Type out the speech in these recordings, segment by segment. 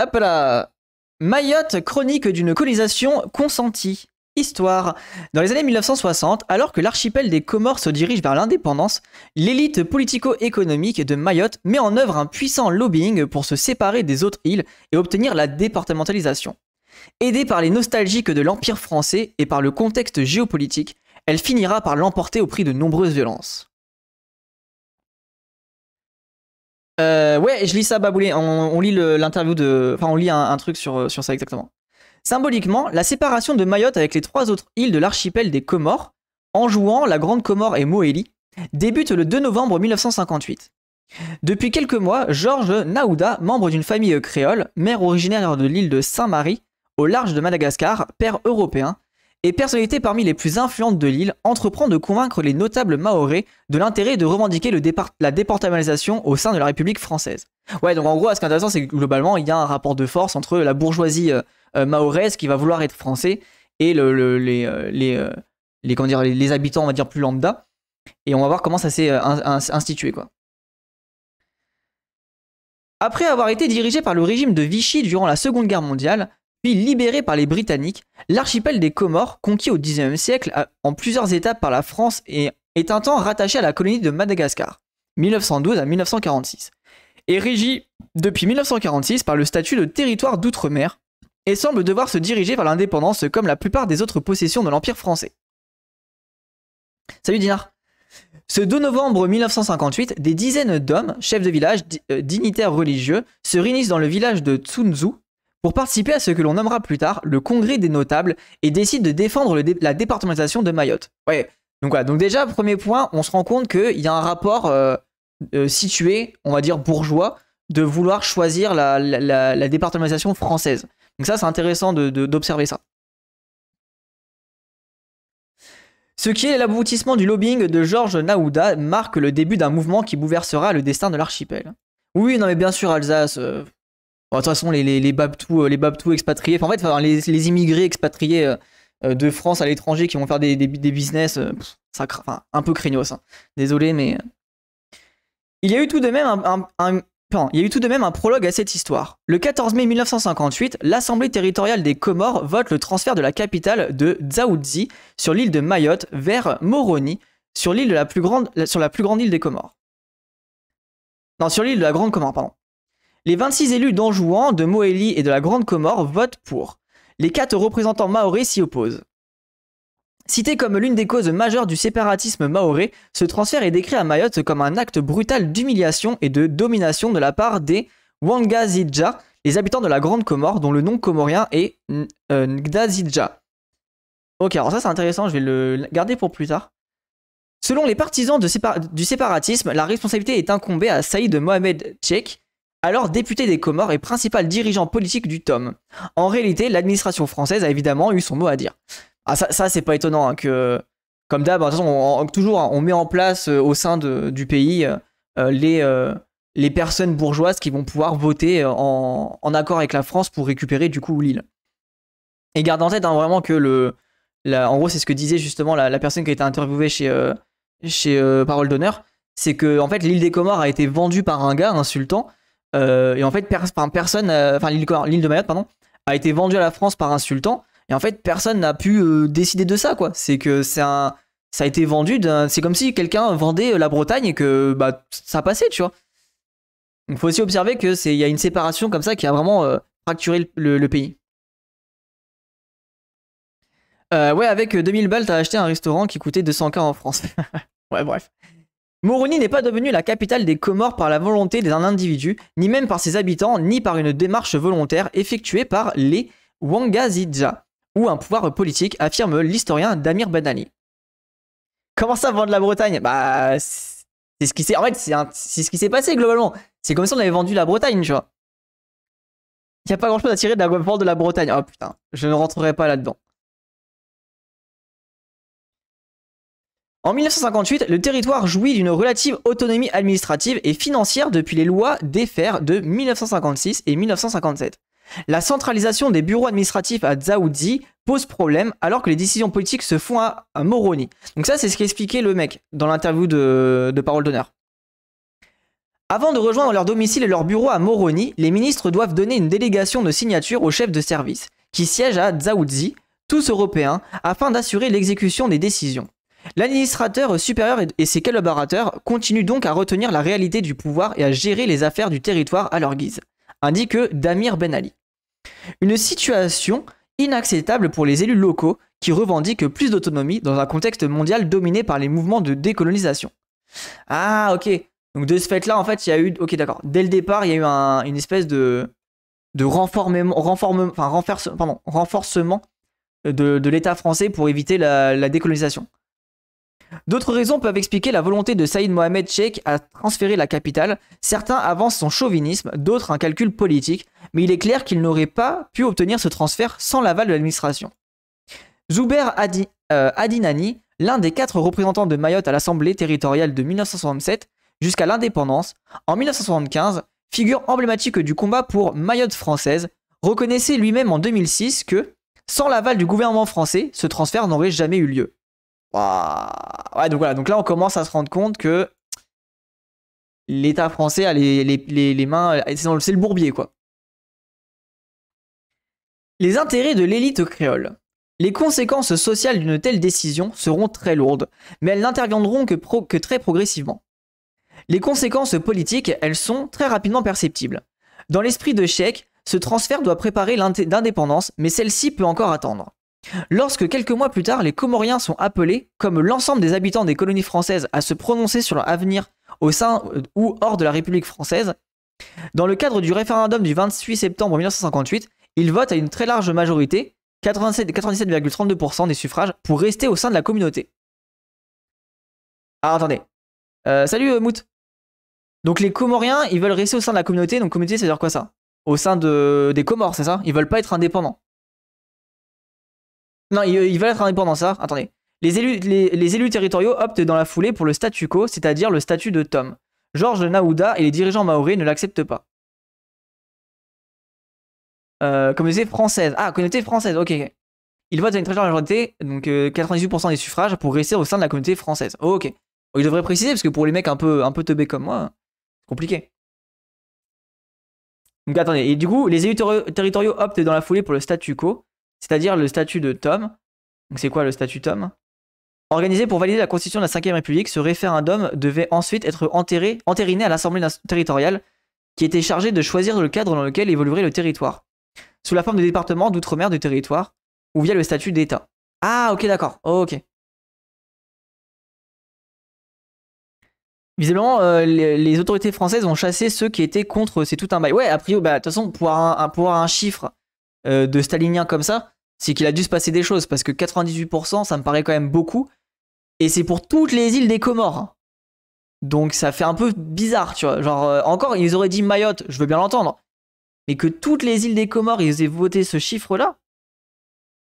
Hop là Mayotte, chronique d'une colonisation consentie. Histoire. Dans les années 1960, alors que l'archipel des Comores se dirige vers l'indépendance, l'élite politico-économique de Mayotte met en œuvre un puissant lobbying pour se séparer des autres îles et obtenir la départementalisation. Aidée par les nostalgiques de l'Empire français et par le contexte géopolitique, elle finira par l'emporter au prix de nombreuses violences. Euh, ouais, je lis ça baboulé. On, lit l'interview de. Enfin, on lit un, truc sur, sur ça exactement. Symboliquement, la séparation de Mayotte avec les trois autres îles de l'archipel des Comores, en jouant la Grande Comore et Moélie, débute le 2 novembre 1958. Depuis quelques mois, Georges Naouda, membre d'une famille créole, mère originaire de l'île de Saint-Marie, au large de Madagascar, père européen, et personnalité parmi les plus influentes de l'île, entreprend de convaincre les notables maorais de l'intérêt de revendiquer la déportabilisation au sein de la République française. Ouais, donc en gros, ce qui est intéressant, c'est que globalement, il y a un rapport de force entre la bourgeoisie euh, euh, maoraise qui va vouloir être français et le, les, euh, les, les, habitants, on va dire, plus lambda. Et on va voir comment ça s'est institué, quoi. Après avoir été dirigé par le régime de Vichy durant la Seconde Guerre mondiale, puis libéré par les Britanniques, l'archipel des Comores, conquis au XIXe siècle en plusieurs étapes par la France et est un temps rattaché à la colonie de Madagascar, 1912 à 1946, et régi depuis 1946 par le statut de territoire d'outre-mer, et semble devoir se diriger vers l'indépendance comme la plupart des autres possessions de l'Empire français. Salut Dinard Ce 2 novembre 1958, des dizaines d'hommes, chefs de village, euh, dignitaires religieux, se réunissent dans le village de Tsunzu, pour participer à ce que l'on nommera plus tard le Congrès des notables et décide de défendre la départementalisation de Mayotte. Ouais. Donc voilà, donc déjà, premier point, on se rend compte qu'il y a un rapport euh, euh, situé, on va dire bourgeois, de vouloir choisir la, départementalisation française. Donc ça, c'est intéressant d'observer de, ça. Ce qui est l'aboutissement du lobbying de Georges Naouda marque le début d'un mouvement qui bouleversera le destin de l'archipel. Oui, non mais bien sûr, Alsace, euh, de toute façon, les, euh, les, Babtou, expatriés, enfin, en fait, les, immigrés expatriés euh, euh, de France à l'étranger qui vont faire des, business, ça enfin, un peu craignos. Hein. Désolé, mais. Il y a eu tout de même un, il y a eu tout de même un prologue à cette histoire. Le 14 mai 1958, l'Assemblée territoriale des Comores vote le transfert de la capitale de Dzaoudzi sur l'île de Mayotte vers Moroni, sur l'île la plus grande, sur la plus grande île des Comores. Non, sur l'île de la Grande Comore, pardon. Les 26 élus d'Anjouan, de Moélie et de la Grande Comore votent pour. Les quatre représentants maoris s'y opposent. Cité comme l'une des causes majeures du séparatisme maoré, ce transfert est décrit à Mayotte comme un acte brutal d'humiliation et de domination de la part des Wangazidja, les habitants de la Grande Comore, dont le nom comorien est euh, Ngdazidja. Ok, alors ça c'est intéressant, je vais le garder pour plus tard. Selon les partisans du séparatisme, la responsabilité est incombée à Saïd Mohamed Cheikh alors député des Comores et principal dirigeant politique du Tom. En réalité, l'administration française a évidemment eu son mot à dire. Ah ça, c'est pas étonnant hein, que, comme d'hab, hein, on, toujours hein, on met en place euh, au sein du pays euh, euh, les, les personnes bourgeoises qui vont pouvoir voter en, accord avec la France pour récupérer du coup l'île. Et garde en tête vraiment que le... en gros, c'est ce que disait justement la, personne qui a été interviewée chez, chez Parole d'honneur, c'est que en fait l'île des Comores a été vendue par un gars, un sultan, euh, et en fait, personne, enfin l'île de Mayotte, pardon, a été vendue à la France par un sultan. Et en fait, personne n'a pu euh, décider de ça, quoi. C'est que c'est un, ça a été vendu. C'est comme si quelqu'un vendait la Bretagne et que bah ça passait, tu vois. Il faut aussi observer que c'est, il y a une séparation comme ça qui a vraiment euh, fracturé le, pays. ouais, avec 2000 balles, t'as acheté un restaurant qui coûtait 200k en France. ouais, bref. Moroni n'est pas devenue la capitale des Comores par la volonté d'un individu, ni même par ses habitants, ni par une démarche volontaire effectuée par les Wangazidja, ou un pouvoir politique, affirme l'historien Damir Ben Comment ça vendre la Bretagne Bah, c'est ce qui s'est. En fait, c'est ce qui s'est passé globalement. C'est comme si on avait vendu la Bretagne, tu vois. Y'a a pas grand chose à tirer de la de la Bretagne. Oh putain, je ne rentrerai pas là-dedans. En 1958, le territoire jouit d'une relative autonomie administrative et financière depuis les lois fers de 1956 et 1957. La centralisation des bureaux administratifs à Dzaoudzi pose problème alors que les décisions politiques se font à, Moroni. Donc ça, c'est ce qu'expliquait le mec dans l'interview de, Parole d'honneur. Avant de rejoindre leur domicile et leur bureau à Moroni, les ministres doivent donner une délégation de signature au chef de service, qui siège à Dzaoudzi, tous européens, afin d'assurer l'exécution des décisions. L'administrateur supérieur et ses collaborateurs continuent donc à retenir la réalité du pouvoir et à gérer les affaires du territoire à leur guise, indique Damir Ben Ali. Une situation inacceptable pour les élus locaux qui revendiquent plus d'autonomie dans un contexte mondial dominé par les mouvements de décolonisation. Ah ok, donc de ce fait-là, en fait, il y a eu... Ok d'accord, dès le départ, il y a eu une espèce de, de pardon, renforcement de, l'État français pour éviter la décolonisation. D'autres raisons peuvent expliquer la volonté de Saïd Mohamed Cheikh à transférer la capitale. Certains avancent son chauvinisme, d'autres un calcul politique, mais il est clair qu'il n'aurait pas pu obtenir ce transfert sans l'aval de l'administration. Zouber euh, Adinani, l'un des quatre représentants de Mayotte à l'Assemblée territoriale de 1967 jusqu'à l'indépendance, en 1975, figure emblématique du combat pour Mayotte française, reconnaissait lui-même en 2006 que, sans l'aval du gouvernement français, ce transfert n'aurait jamais eu lieu. Ouais, donc voilà, donc là on commence à se rendre compte que l'État français a les, mains, c'est le, bourbier quoi. Les intérêts de l'élite créole. Les conséquences sociales d'une telle décision seront très lourdes, mais elles n'interviendront que, très progressivement. Les conséquences politiques, elles sont très rapidement perceptibles. Dans l'esprit de chèque, ce transfert doit préparer l'indépendance, mais celle-ci peut encore attendre. Lorsque quelques mois plus tard, les Comoriens sont appelés, comme l'ensemble des habitants des colonies françaises, à se prononcer sur leur avenir au sein euh, ou hors de la République française, dans le cadre du référendum du 28 septembre 1958, ils votent à une très large majorité, 97,32% des suffrages, pour rester au sein de la communauté. Ah, attendez. Euh, salut, euh, Mout. Donc, les Comoriens, ils veulent rester au sein de la communauté. Donc, communauté, cest veut dire quoi ça Au sein de... des Comores, c'est ça Ils veulent pas être indépendants. Non, il va être indépendant, ça. Attendez. Les élus, les, élus territoriaux optent dans la foulée pour le statu quo, c'est-à-dire le statut de Tom. Georges Naouda et les dirigeants maoris ne l'acceptent pas. Euh, communauté française. Ah, communauté française, ok. Ils votent à une très large majorité, donc 98% euh, des suffrages, pour rester au sein de la communauté française. Oh, ok. Il devrait préciser, parce que pour les mecs un peu, un peu teubés comme moi, c'est compliqué. Donc attendez, et du coup, les élus territoriaux optent dans la foulée pour le statu quo, c'est-à-dire le statut de Tom. Donc c'est quoi le statut Tom Organisé pour valider la constitution de la Ve République, ce référendum devait ensuite être enterré, entériné à l'Assemblée territoriale, qui était chargée de choisir le cadre dans lequel évoluerait le territoire, sous la forme de département d'outre-mer du territoire, ou via le statut d'État. Ah, ok, d'accord, oh, ok. Visiblement, euh, les, autorités françaises ont chassé ceux qui étaient contre, c'est tout un bail. Ouais, a priori, bah, de toute façon, pour un, un chiffre euh, de stalinien comme ça, c'est qu'il a dû se passer des choses, parce que 98%, ça me paraît quand même beaucoup. Et c'est pour toutes les îles des Comores. Donc ça fait un peu bizarre, tu vois. Genre, euh, encore, ils auraient dit Mayotte, je veux bien l'entendre. Mais que toutes les îles des Comores, ils aient voté ce chiffre-là,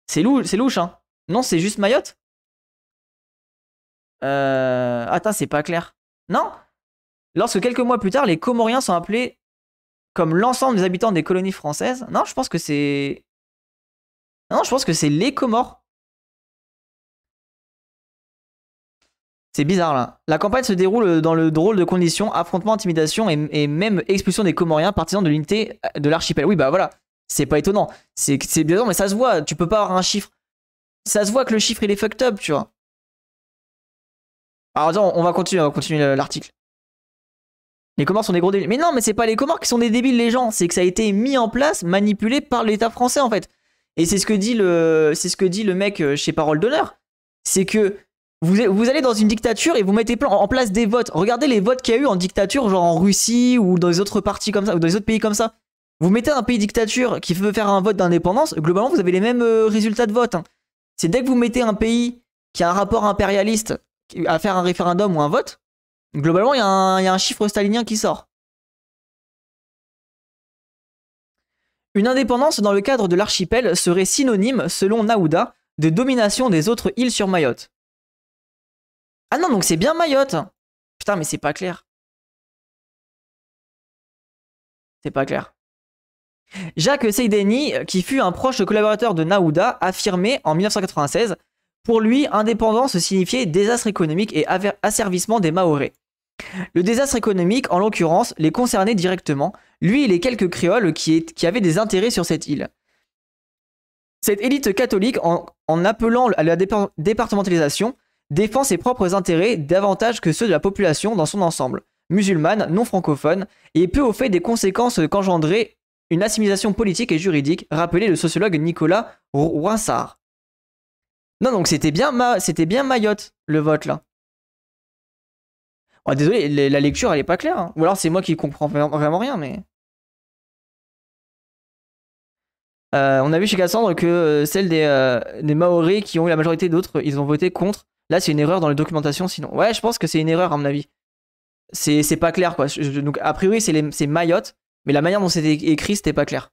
c'est louche, hein. Non, c'est juste Mayotte euh... Attends, c'est pas clair. Non Lorsque quelques mois plus tard, les Comoriens sont appelés comme l'ensemble des habitants des colonies françaises. Non, je pense que c'est. Non, je pense que c'est les Comores. C'est bizarre là. La campagne se déroule dans le drôle de conditions, affrontement, intimidation et, même expulsion des Comoriens partisans de l'unité de l'archipel. Oui, bah voilà, c'est pas étonnant. C'est bizarre, mais ça se voit, tu peux pas avoir un chiffre. Ça se voit que le chiffre il est fucked up, tu vois. Alors disons, on va continuer, on va continuer l'article. Les Comores sont des gros débiles. Mais non, mais c'est pas les Comores qui sont des débiles, les gens. C'est que ça a été mis en place, manipulé par l'État français, en fait. Et c'est ce que dit le, c'est ce que dit le mec euh, chez Parole d'honneur. C'est que vous, vous, allez dans une dictature et vous mettez en place des votes. Regardez les votes qu'il y a eu en dictature, genre en Russie ou dans les autres parties comme ça, ou dans les autres pays comme ça. Vous mettez un pays dictature qui veut faire un vote d'indépendance, globalement, vous avez les mêmes euh, résultats de vote. Hein. C'est dès que vous mettez un pays qui a un rapport impérialiste à faire un référendum ou un vote, Globalement, il y, a un chiffre stalinien qui sort. Une indépendance dans le cadre de l'archipel serait synonyme, selon Naouda, de domination des autres îles sur Mayotte. Ah non, donc c'est bien Mayotte Putain, mais c'est pas clair. C'est pas clair. Jacques Seydeni, qui fut un proche collaborateur de Naouda, affirmait en 1996 Pour lui, indépendance signifiait désastre économique et asservissement des Maoré. Le désastre économique, en l'occurrence, les concernait directement, lui et les quelques créoles qui, avaient des intérêts sur cette île. Cette élite catholique, en, appelant à la départementalisation, défend ses propres intérêts davantage que ceux de la population dans son ensemble, musulmane, non francophone, et peu au fait des conséquences qu'engendrait une assimilation politique et juridique, rappelait le sociologue Nicolas Rouinsard. Non, donc c'était bien, bien Mayotte, le vote là. Oh, désolé, la lecture, elle est pas claire. Hein. Ou alors c'est moi qui comprends vraiment rien, mais. Euh, on a vu chez Cassandre que euh, celle des, euh, qui ont eu la majorité d'autres, ils ont voté contre. Là, c'est une erreur dans les documentations sinon. Ouais, je pense que c'est une erreur, à mon avis. C'est pas clair, quoi. donc, a priori, c'est Mayotte, mais la manière dont c'était écrit, c'était pas clair.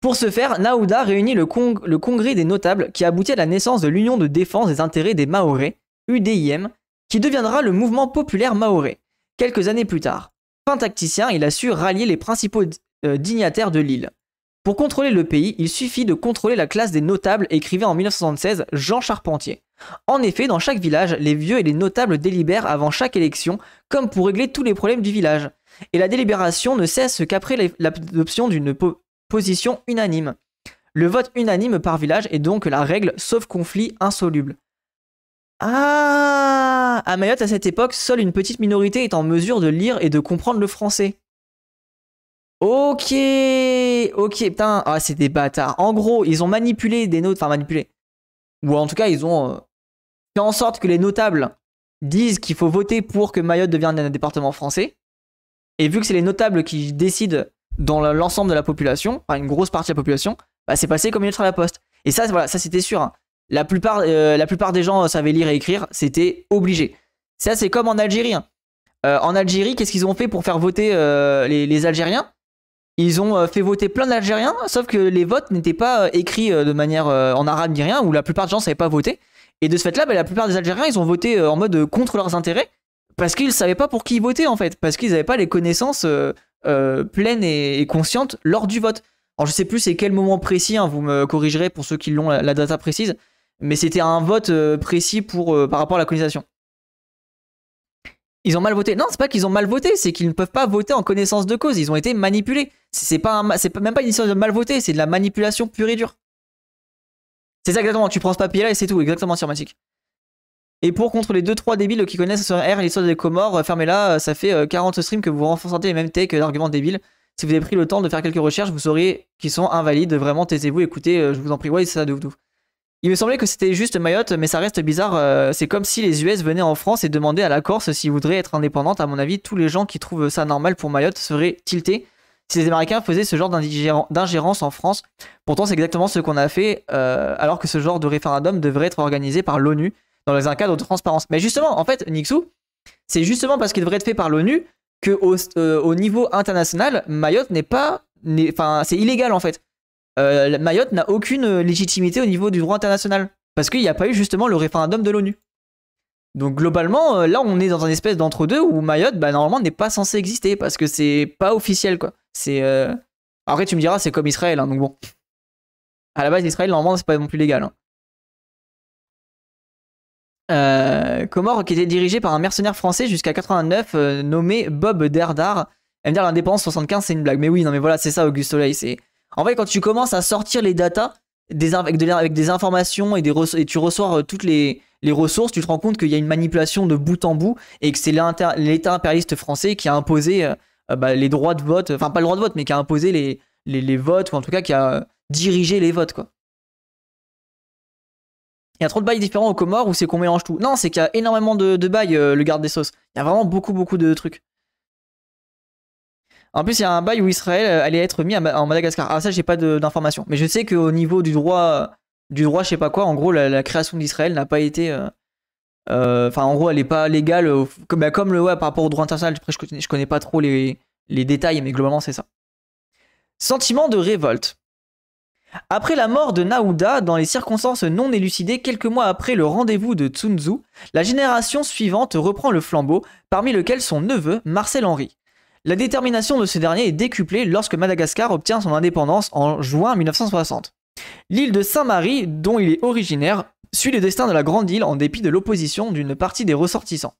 Pour ce faire, Naouda réunit le, le congrès des notables qui aboutit à la naissance de l'Union de défense des intérêts des Maorés, UDIM, qui deviendra le mouvement populaire maoré. Quelques années plus tard, fin tacticien, il a su rallier les principaux euh, dignataires de l'île. Pour contrôler le pays, il suffit de contrôler la classe des notables, écrivait en 1976 Jean Charpentier. En effet, dans chaque village, les vieux et les notables délibèrent avant chaque élection, comme pour régler tous les problèmes du village. Et la délibération ne cesse qu'après l'adoption d'une position unanime. Le vote unanime par village est donc la règle sauf conflit insoluble. Ah À Mayotte, à cette époque, seule une petite minorité est en mesure de lire et de comprendre le français. Ok Ok, putain, ah, c'est des bâtards. En gros, ils ont manipulé des notes, enfin manipulé. Ou en tout cas, ils ont euh, fait en sorte que les notables disent qu'il faut voter pour que Mayotte devienne un département français. Et vu que c'est les notables qui décident dans l'ensemble de la population, enfin une grosse partie de la population, bah, c'est passé comme une lettre à la poste. Et ça, voilà, ça c'était sûr. Hein. Euh, la plupart, des gens euh, savaient lire et écrire, c'était obligé. Ça, c'est comme en Algérie. Hein. Euh, en Algérie, qu'est-ce qu'ils ont fait pour faire voter les, Algériens Ils ont fait voter plein d'Algériens, sauf que les votes n'étaient pas écrits de manière en arabe ni rien, où la plupart des gens ne savaient pas voter. Et de ce fait-là, ben, la plupart des Algériens, ils ont voté en mode contre leurs intérêts, parce qu'ils ne savaient pas pour qui voter, en fait, parce qu'ils n'avaient pas les connaissances pleines et, conscientes lors du vote. Alors je sais plus c'est quel moment précis, hein, vous me corrigerez pour ceux qui l'ont la, date précise, mais c'était un vote euh, précis pour, euh, par rapport à la colonisation. Ils ont mal voté. Non, c'est pas qu'ils ont mal voté, c'est qu'ils ne peuvent pas voter en connaissance de cause. Ils ont été manipulés. C'est pas, même pas une histoire de mal voter, c'est de la manipulation pure et dure. C'est ça exactement. Tu prends ce papier là et c'est tout, exactement sur Et pour contre les 2-3 débiles qui connaissent sur R l'histoire des Comores, euh, fermez-la, ça fait 40 streams que vous renforcez les mêmes takes d'arguments débiles. Si vous avez pris le temps de faire quelques recherches, vous saurez qu'ils sont invalides. Vraiment, taisez-vous, écoutez, je vous en prie, ouais, ça de vous. Il me semblait que c'était juste Mayotte, mais ça reste bizarre. Euh, c'est comme si les US venaient en France et demandaient à la Corse s'ils voudraient être indépendante. À mon avis, tous les gens qui trouvent ça normal pour Mayotte seraient tiltés si les Américains faisaient ce genre d'ingérence en France. Pourtant, c'est exactement ce qu'on a fait, euh, alors que ce genre de référendum devrait être organisé par l'ONU dans un cadre de transparence. Mais justement, en fait, Nixou, c'est justement parce qu'il devrait être fait par l'ONU que au, euh, niveau international, Mayotte n'est pas, enfin, c'est illégal en fait. Euh, Mayotte n'a aucune euh, légitimité au niveau du droit international. Parce qu'il n'y a pas eu justement le référendum de l'ONU. Donc globalement, euh, là, on est dans un espèce d'entre-deux où Mayotte, bah, normalement, n'est pas censé exister parce que c'est pas officiel, quoi. C'est. Après, tu me diras, c'est comme Israël, hein, donc bon. À la base, Israël, normalement, c'est pas non plus légal. Hein. qui était dirigé par un mercenaire français jusqu'à 89, nommé Bob Derdar. Elle me dire l'indépendance 75, c'est une blague. Mais oui, non, mais voilà, c'est ça, Auguste Soleil. C'est en fait, quand tu commences à sortir les datas avec, des informations et, tu reçois euh, toutes les, ressources, tu te rends compte qu'il y a une manipulation de bout en bout et que c'est l'État impérialiste français qui a imposé euh, euh, bah, les droits de vote, enfin pas le droit de vote, mais qui a imposé les, votes, ou en tout cas qui a dirigé les votes. quoi. Il y a trop de bails différents aux Comores ou c'est qu'on mélange tout Non, c'est qu'il y a énormément de, bails, le garde des sauces. Il y a vraiment beaucoup, beaucoup de trucs. En plus, il y a un bail où Israël euh, allait être mis en Madagascar. Ah, ça, j'ai pas d'informations. Mais je sais qu'au niveau du droit, du droit, je sais pas quoi, en gros, la, création d'Israël n'a pas été. Euh, euh, enfin, en gros, elle n'est pas légale. Bah, comme, le, ouais, par rapport au droit international, je, connais, je connais pas trop les, détails, mais globalement, c'est ça. Sentiment de révolte. Après la mort de Naouda, dans les circonstances non élucidées, quelques mois après le rendez-vous de Tsunzu, la génération suivante reprend le flambeau, parmi lequel son neveu, Marcel Henry. La détermination de ce dernier est décuplée lorsque Madagascar obtient son indépendance en juin 1960. L'île de Saint-Marie, dont il est originaire, suit le destin de la grande île en dépit de l'opposition d'une partie des ressortissants.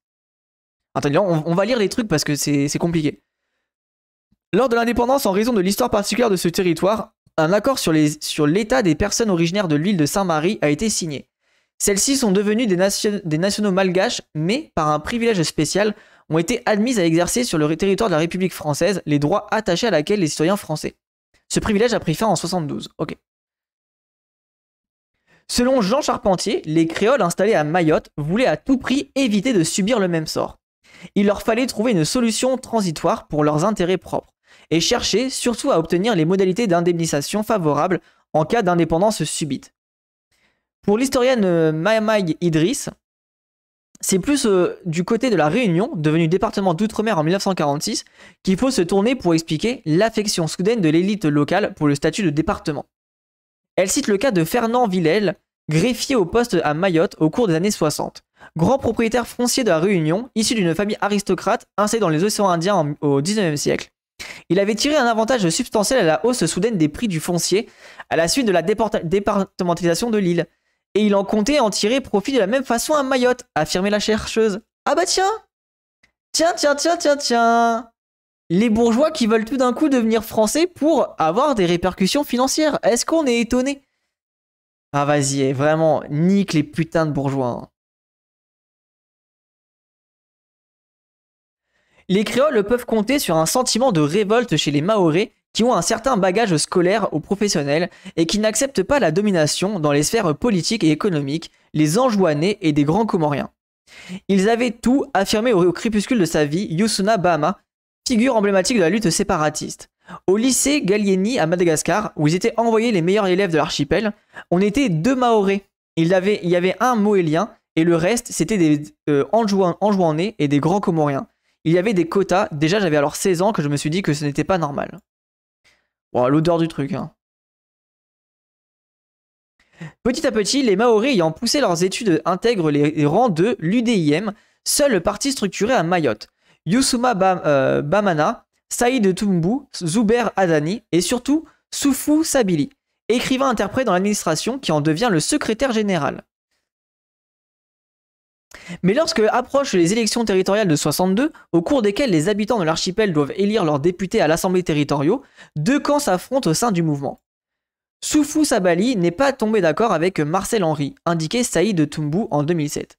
Attendez, on, va lire les trucs parce que c'est compliqué. Lors de l'indépendance, en raison de l'histoire particulière de ce territoire, un accord sur l'état des personnes originaires de l'île de Saint-Marie a été signé. Celles-ci sont devenues des nationaux malgaches, mais par un privilège spécial ont été admises à exercer sur le territoire de la République française les droits attachés à laquelle les citoyens français. Ce privilège a pris fin en 72. Selon Jean Charpentier, les Créoles installés à Mayotte voulaient à tout prix éviter de subir le même sort. Il leur fallait trouver une solution transitoire pour leurs intérêts propres et chercher surtout à obtenir les modalités d'indemnisation favorables en cas d'indépendance subite. Pour l'historienne euh, Mayamay Idriss, c'est plus euh, du côté de la Réunion, devenue département d'outre-mer en 1946, qu'il faut se tourner pour expliquer l'affection soudaine de l'élite locale pour le statut de département. Elle cite le cas de Fernand Villèle, greffier au poste à Mayotte au cours des années 60, grand propriétaire foncier de la Réunion, issu d'une famille aristocrate installée dans les océans Indiens au 19e siècle. Il avait tiré un avantage substantiel à la hausse soudaine des prix du foncier à la suite de la départementalisation de l'île, et il en comptait en tirer profit de la même façon à Mayotte, affirmait la chercheuse. Ah bah tiens Tiens, tiens, tiens, tiens, tiens Les bourgeois qui veulent tout d'un coup devenir français pour avoir des répercussions financières. Est-ce qu'on est étonné Ah vas-y, eh, vraiment, nique les putains de bourgeois. Hein. Les créoles peuvent compter sur un sentiment de révolte chez les Maorés qui ont un certain bagage scolaire ou professionnel et qui n'acceptent pas la domination dans les sphères politiques et économiques, les Anjouanais et des grands Comoriens. Ils avaient tout affirmé au crépuscule de sa vie Yusuna Bahama, figure emblématique de la lutte séparatiste. Au lycée Gallieni à Madagascar, où ils étaient envoyés les meilleurs élèves de l'archipel, on était deux Maorés. Il, y avait un Moélien et le reste, c'était des euh, et des grands Comoriens. Il y avait des quotas, déjà j'avais alors 16 ans que je me suis dit que ce n'était pas normal l'odeur du truc. Hein. Petit à petit, les Maoris ayant poussé leurs études intègrent les rangs de l'UDIM, seul parti structuré à Mayotte. Yusuma euh, Bamana, Saïd Toumbou, Zuber Adani et surtout Soufou Sabili, écrivain interprète dans l'administration qui en devient le secrétaire général. Mais lorsque approchent les élections territoriales de 62, au cours desquelles les habitants de l'archipel doivent élire leurs députés à l'Assemblée territoriale, deux camps s'affrontent au sein du mouvement. Soufou Sabali n'est pas tombé d'accord avec Marcel Henry, indiqué Saïd Toumbou en 2007.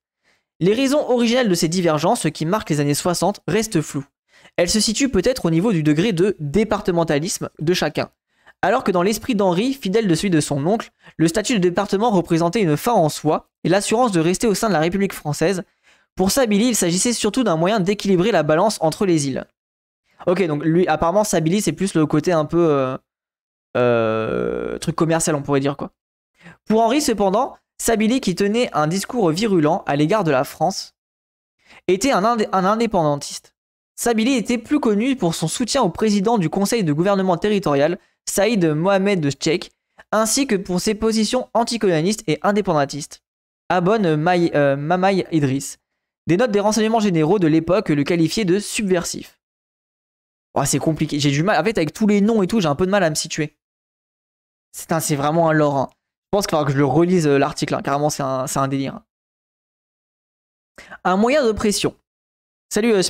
Les raisons originales de ces divergences qui marquent les années 60 restent floues. Elles se situent peut-être au niveau du degré de départementalisme de chacun. Alors que dans l'esprit d'Henri, fidèle de celui de son oncle, le statut de département représentait une fin en soi et l'assurance de rester au sein de la République française, pour Sabili, il s'agissait surtout d'un moyen d'équilibrer la balance entre les îles. Ok, donc lui, apparemment, Sabilly, c'est plus le côté un peu. Euh, euh, truc commercial, on pourrait dire quoi. Pour Henri, cependant, Sabili, qui tenait un discours virulent à l'égard de la France, était un, un indépendantiste. Sabili était plus connu pour son soutien au président du Conseil de gouvernement territorial, Saïd Mohamed de ainsi que pour ses positions anticolonialistes et indépendantistes, abonne euh, Mamaï Idriss. Des notes des renseignements généraux de l'époque le qualifiaient de subversif. Oh, c'est compliqué, j'ai du mal, en fait avec tous les noms et tout, j'ai un peu de mal à me situer. C'est vraiment un lore. Hein. Je pense qu'il faudra que je le relise euh, l'article, hein. carrément c'est un, un, délire. Hein. Un moyen de pression. Salut euh,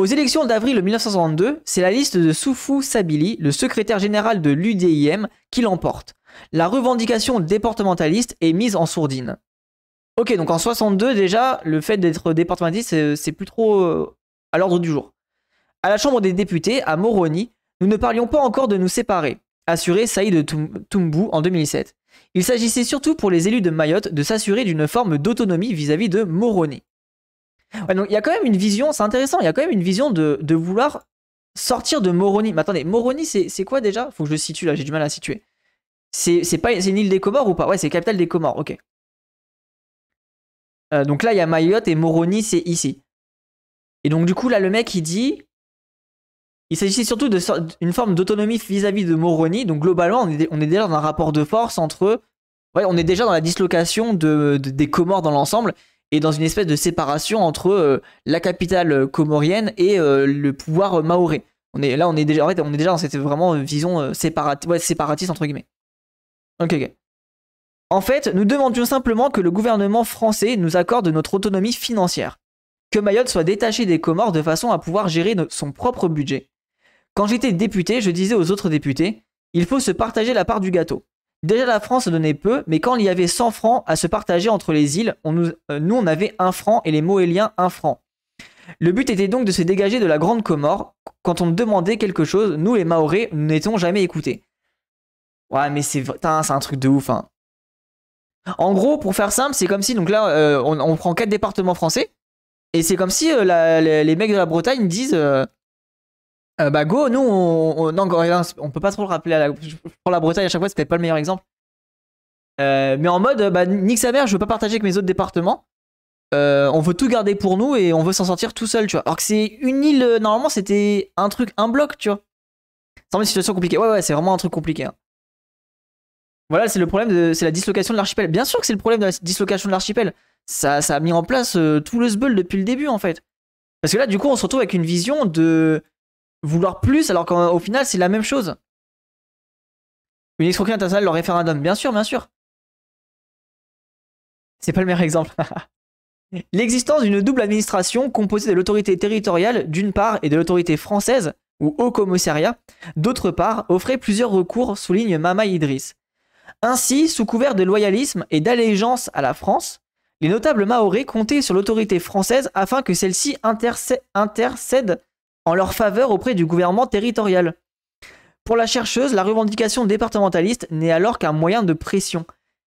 aux élections d'avril 1962, c'est la liste de Soufou Sabili, le secrétaire général de l'UDIM, qui l'emporte. La revendication départementaliste est mise en sourdine. Ok, donc en 62 déjà, le fait d'être départementaliste, c'est plus trop euh, à l'ordre du jour. À la Chambre des députés, à Moroni, nous ne parlions pas encore de nous séparer, assurait Saïd Toumbou en 2007. Il s'agissait surtout pour les élus de Mayotte de s'assurer d'une forme d'autonomie vis-à-vis de Moroni il y a quand même une vision, c'est intéressant, il y a quand même une vision de, vouloir sortir de Moroni. Mais attendez, Moroni, c'est quoi déjà Faut que je le situe là, j'ai du mal à situer. C'est une île des Comores ou pas Ouais, c'est capitale des Comores, ok. Euh, donc là, il y a Mayotte et Moroni, c'est ici. Et donc du coup, là, le mec, il dit... Il s'agissait surtout d'une forme d'autonomie vis-à-vis de Moroni. Donc globalement, on est, on est, déjà dans un rapport de force entre... Ouais, on est déjà dans la dislocation des Comores dans l'ensemble et dans une espèce de séparation entre euh, la capitale euh, comorienne et euh, le pouvoir maoré. On est là, on est déjà, en fait, on est déjà dans cette vraiment vision séparatiste entre guillemets. Ok, En fait, nous demandions simplement que le gouvernement français nous accorde notre autonomie financière, que Mayotte soit détachée des Comores de façon à pouvoir gérer son propre budget. Quand j'étais député, je disais aux autres députés, il faut se partager la part du gâteau. Déjà, la France donnait peu, mais quand il y avait 100 francs à se partager entre les îles, euh, nous, on avait 1 franc et les Moéliens 1 franc. Le but était donc de se dégager de la Grande Comore. Quand on demandait quelque chose, nous les Maoris, nous n'étions jamais écoutés. Ouais, mais c'est un truc de ouf. Hein. En gros, pour faire simple, c'est comme si, donc là, euh, on, prend 4 départements français, et c'est comme si euh, les, mecs de la Bretagne disent euh, bah go, nous, on, on, non, on, peut pas trop le rappeler. À la, pour la Bretagne, à chaque fois, c'était pas le meilleur exemple. Euh, mais en mode, bah, nique sa mère, je veux pas partager avec mes autres départements. Euh, on veut tout garder pour nous et on veut s'en sortir tout seul, tu vois. Alors que c'est une île, normalement, c'était un truc, un bloc, tu vois. C'est une situation compliquée. Ouais, ouais, c'est vraiment un truc compliqué. Hein. Voilà, c'est le problème de. C'est la dislocation de l'archipel. Bien sûr que c'est le problème de la dislocation de l'archipel. Ça, ça a mis en place tout le sbul depuis le début, en fait. Parce que là, du coup, on se retrouve avec une vision de vouloir plus alors qu'au final c'est la même chose. Une escroquerie internationale, le référendum, bien sûr, bien sûr. C'est pas le meilleur exemple. L'existence d'une double administration composée de l'autorité territoriale d'une part et de l'autorité française, ou au commissariat, d'autre part, offrait plusieurs recours, souligne Mama Idris. Ainsi, sous couvert de loyalisme et d'allégeance à la France, les notables maorés comptaient sur l'autorité française afin que celle-ci intercède en leur faveur auprès du gouvernement territorial. Pour la chercheuse, la revendication départementaliste n'est alors qu'un moyen de pression.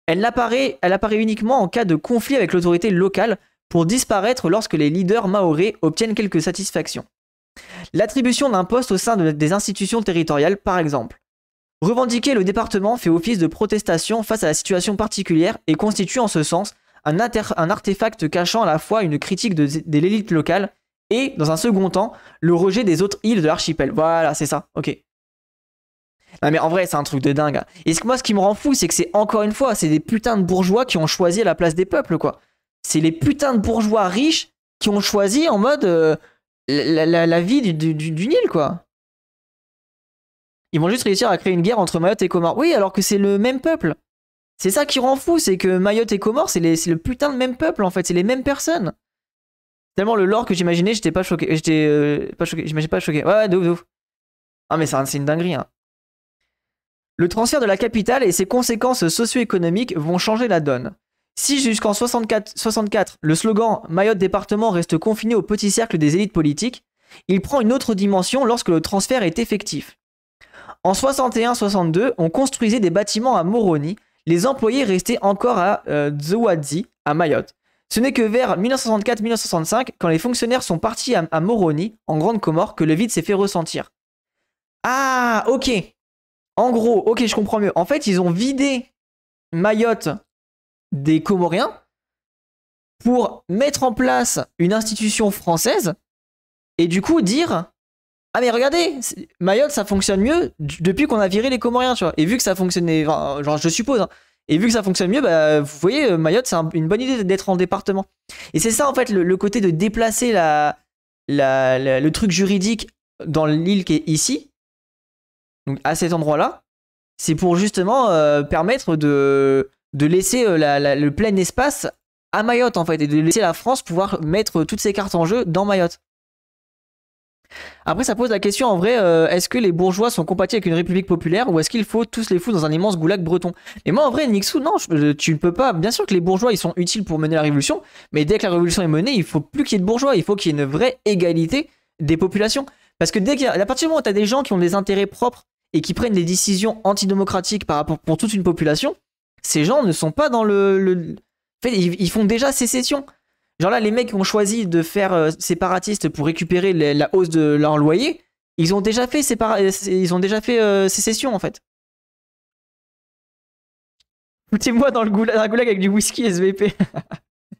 Elle apparaît, elle apparaît uniquement en cas de conflit avec l'autorité locale pour disparaître lorsque les leaders maorés obtiennent quelques satisfactions. L'attribution d'un poste au sein des institutions territoriales, par exemple. Revendiquer le département fait office de protestation face à la situation particulière et constitue en ce sens un, artefact cachant à la fois une critique de l'élite locale et dans un second temps, le rejet des autres îles de l'archipel. Voilà, c'est ça, ok. mais en vrai, c'est un truc de dingue. Hein. Et ce que moi, ce qui me rend fou, c'est que c'est encore une fois, c'est des putains de bourgeois qui ont choisi la place des peuples, quoi. C'est les putains de bourgeois riches qui ont choisi en mode euh, la, vie d'une du, Nil, île, quoi. Ils vont juste réussir à créer une guerre entre Mayotte et Comore. Oui, alors que c'est le même peuple. C'est ça qui rend fou, c'est que Mayotte et Comore, c'est le putain de même peuple, en fait. C'est les mêmes personnes. Tellement le lore que j'imaginais, j'étais pas choqué. J'étais euh, pas choqué. J'imaginais pas choqué. Ouais, ouais, de Ah, mais c'est une dinguerie. Hein. Le transfert de la capitale et ses conséquences socio-économiques vont changer la donne. Si jusqu'en 64, 64, le slogan Mayotte département reste confiné au petit cercle des élites politiques, il prend une autre dimension lorsque le transfert est effectif. En 61-62, on construisait des bâtiments à Moroni, les employés restaient encore à euh, à Mayotte. Ce n'est que vers 1964-1965, quand les fonctionnaires sont partis à, Moroni, en Grande Comore, que le vide s'est fait ressentir. Ah, ok. En gros, ok, je comprends mieux. En fait, ils ont vidé Mayotte des Comoriens pour mettre en place une institution française et du coup dire ah mais regardez, Mayotte ça fonctionne mieux depuis qu'on a viré les Comoriens, tu vois. Et vu que ça fonctionnait, genre je suppose, hein, et vu que ça fonctionne mieux, bah, vous voyez, euh, Mayotte, c'est une bonne idée d'être en département. Et c'est ça, en fait, le, côté de déplacer la, le truc juridique dans l'île qui est ici, donc à cet endroit-là, c'est pour justement euh, permettre de, de laisser euh, le plein espace à Mayotte, en fait, et de laisser la France pouvoir mettre toutes ses cartes en jeu dans Mayotte. Après, ça pose la question en vrai, euh, est-ce que les bourgeois sont compatibles avec une république populaire ou est-ce qu'il faut tous les fous dans un immense goulag breton Et moi, en vrai, Nixou, non, euh, tu ne peux pas. Bien sûr que les bourgeois, ils sont utiles pour mener la révolution, mais dès que la révolution est menée, il faut plus qu'il y ait de bourgeois, il faut qu'il y ait une vraie égalité des populations. Parce que dès qu'à à partir du moment où tu as des gens qui ont des intérêts propres et qui prennent des décisions antidémocratiques par rapport pour toute une population, ces gens ne sont pas dans le, fait Ils, font déjà sécession. Genre là, les mecs qui ont choisi de faire séparatiste euh, séparatistes pour récupérer la hausse de leur loyer. Ils ont déjà fait, sépar... Euh, ils ont déjà fait euh, sécession en fait. Foutez-moi dans le goulag, avec du whisky SVP.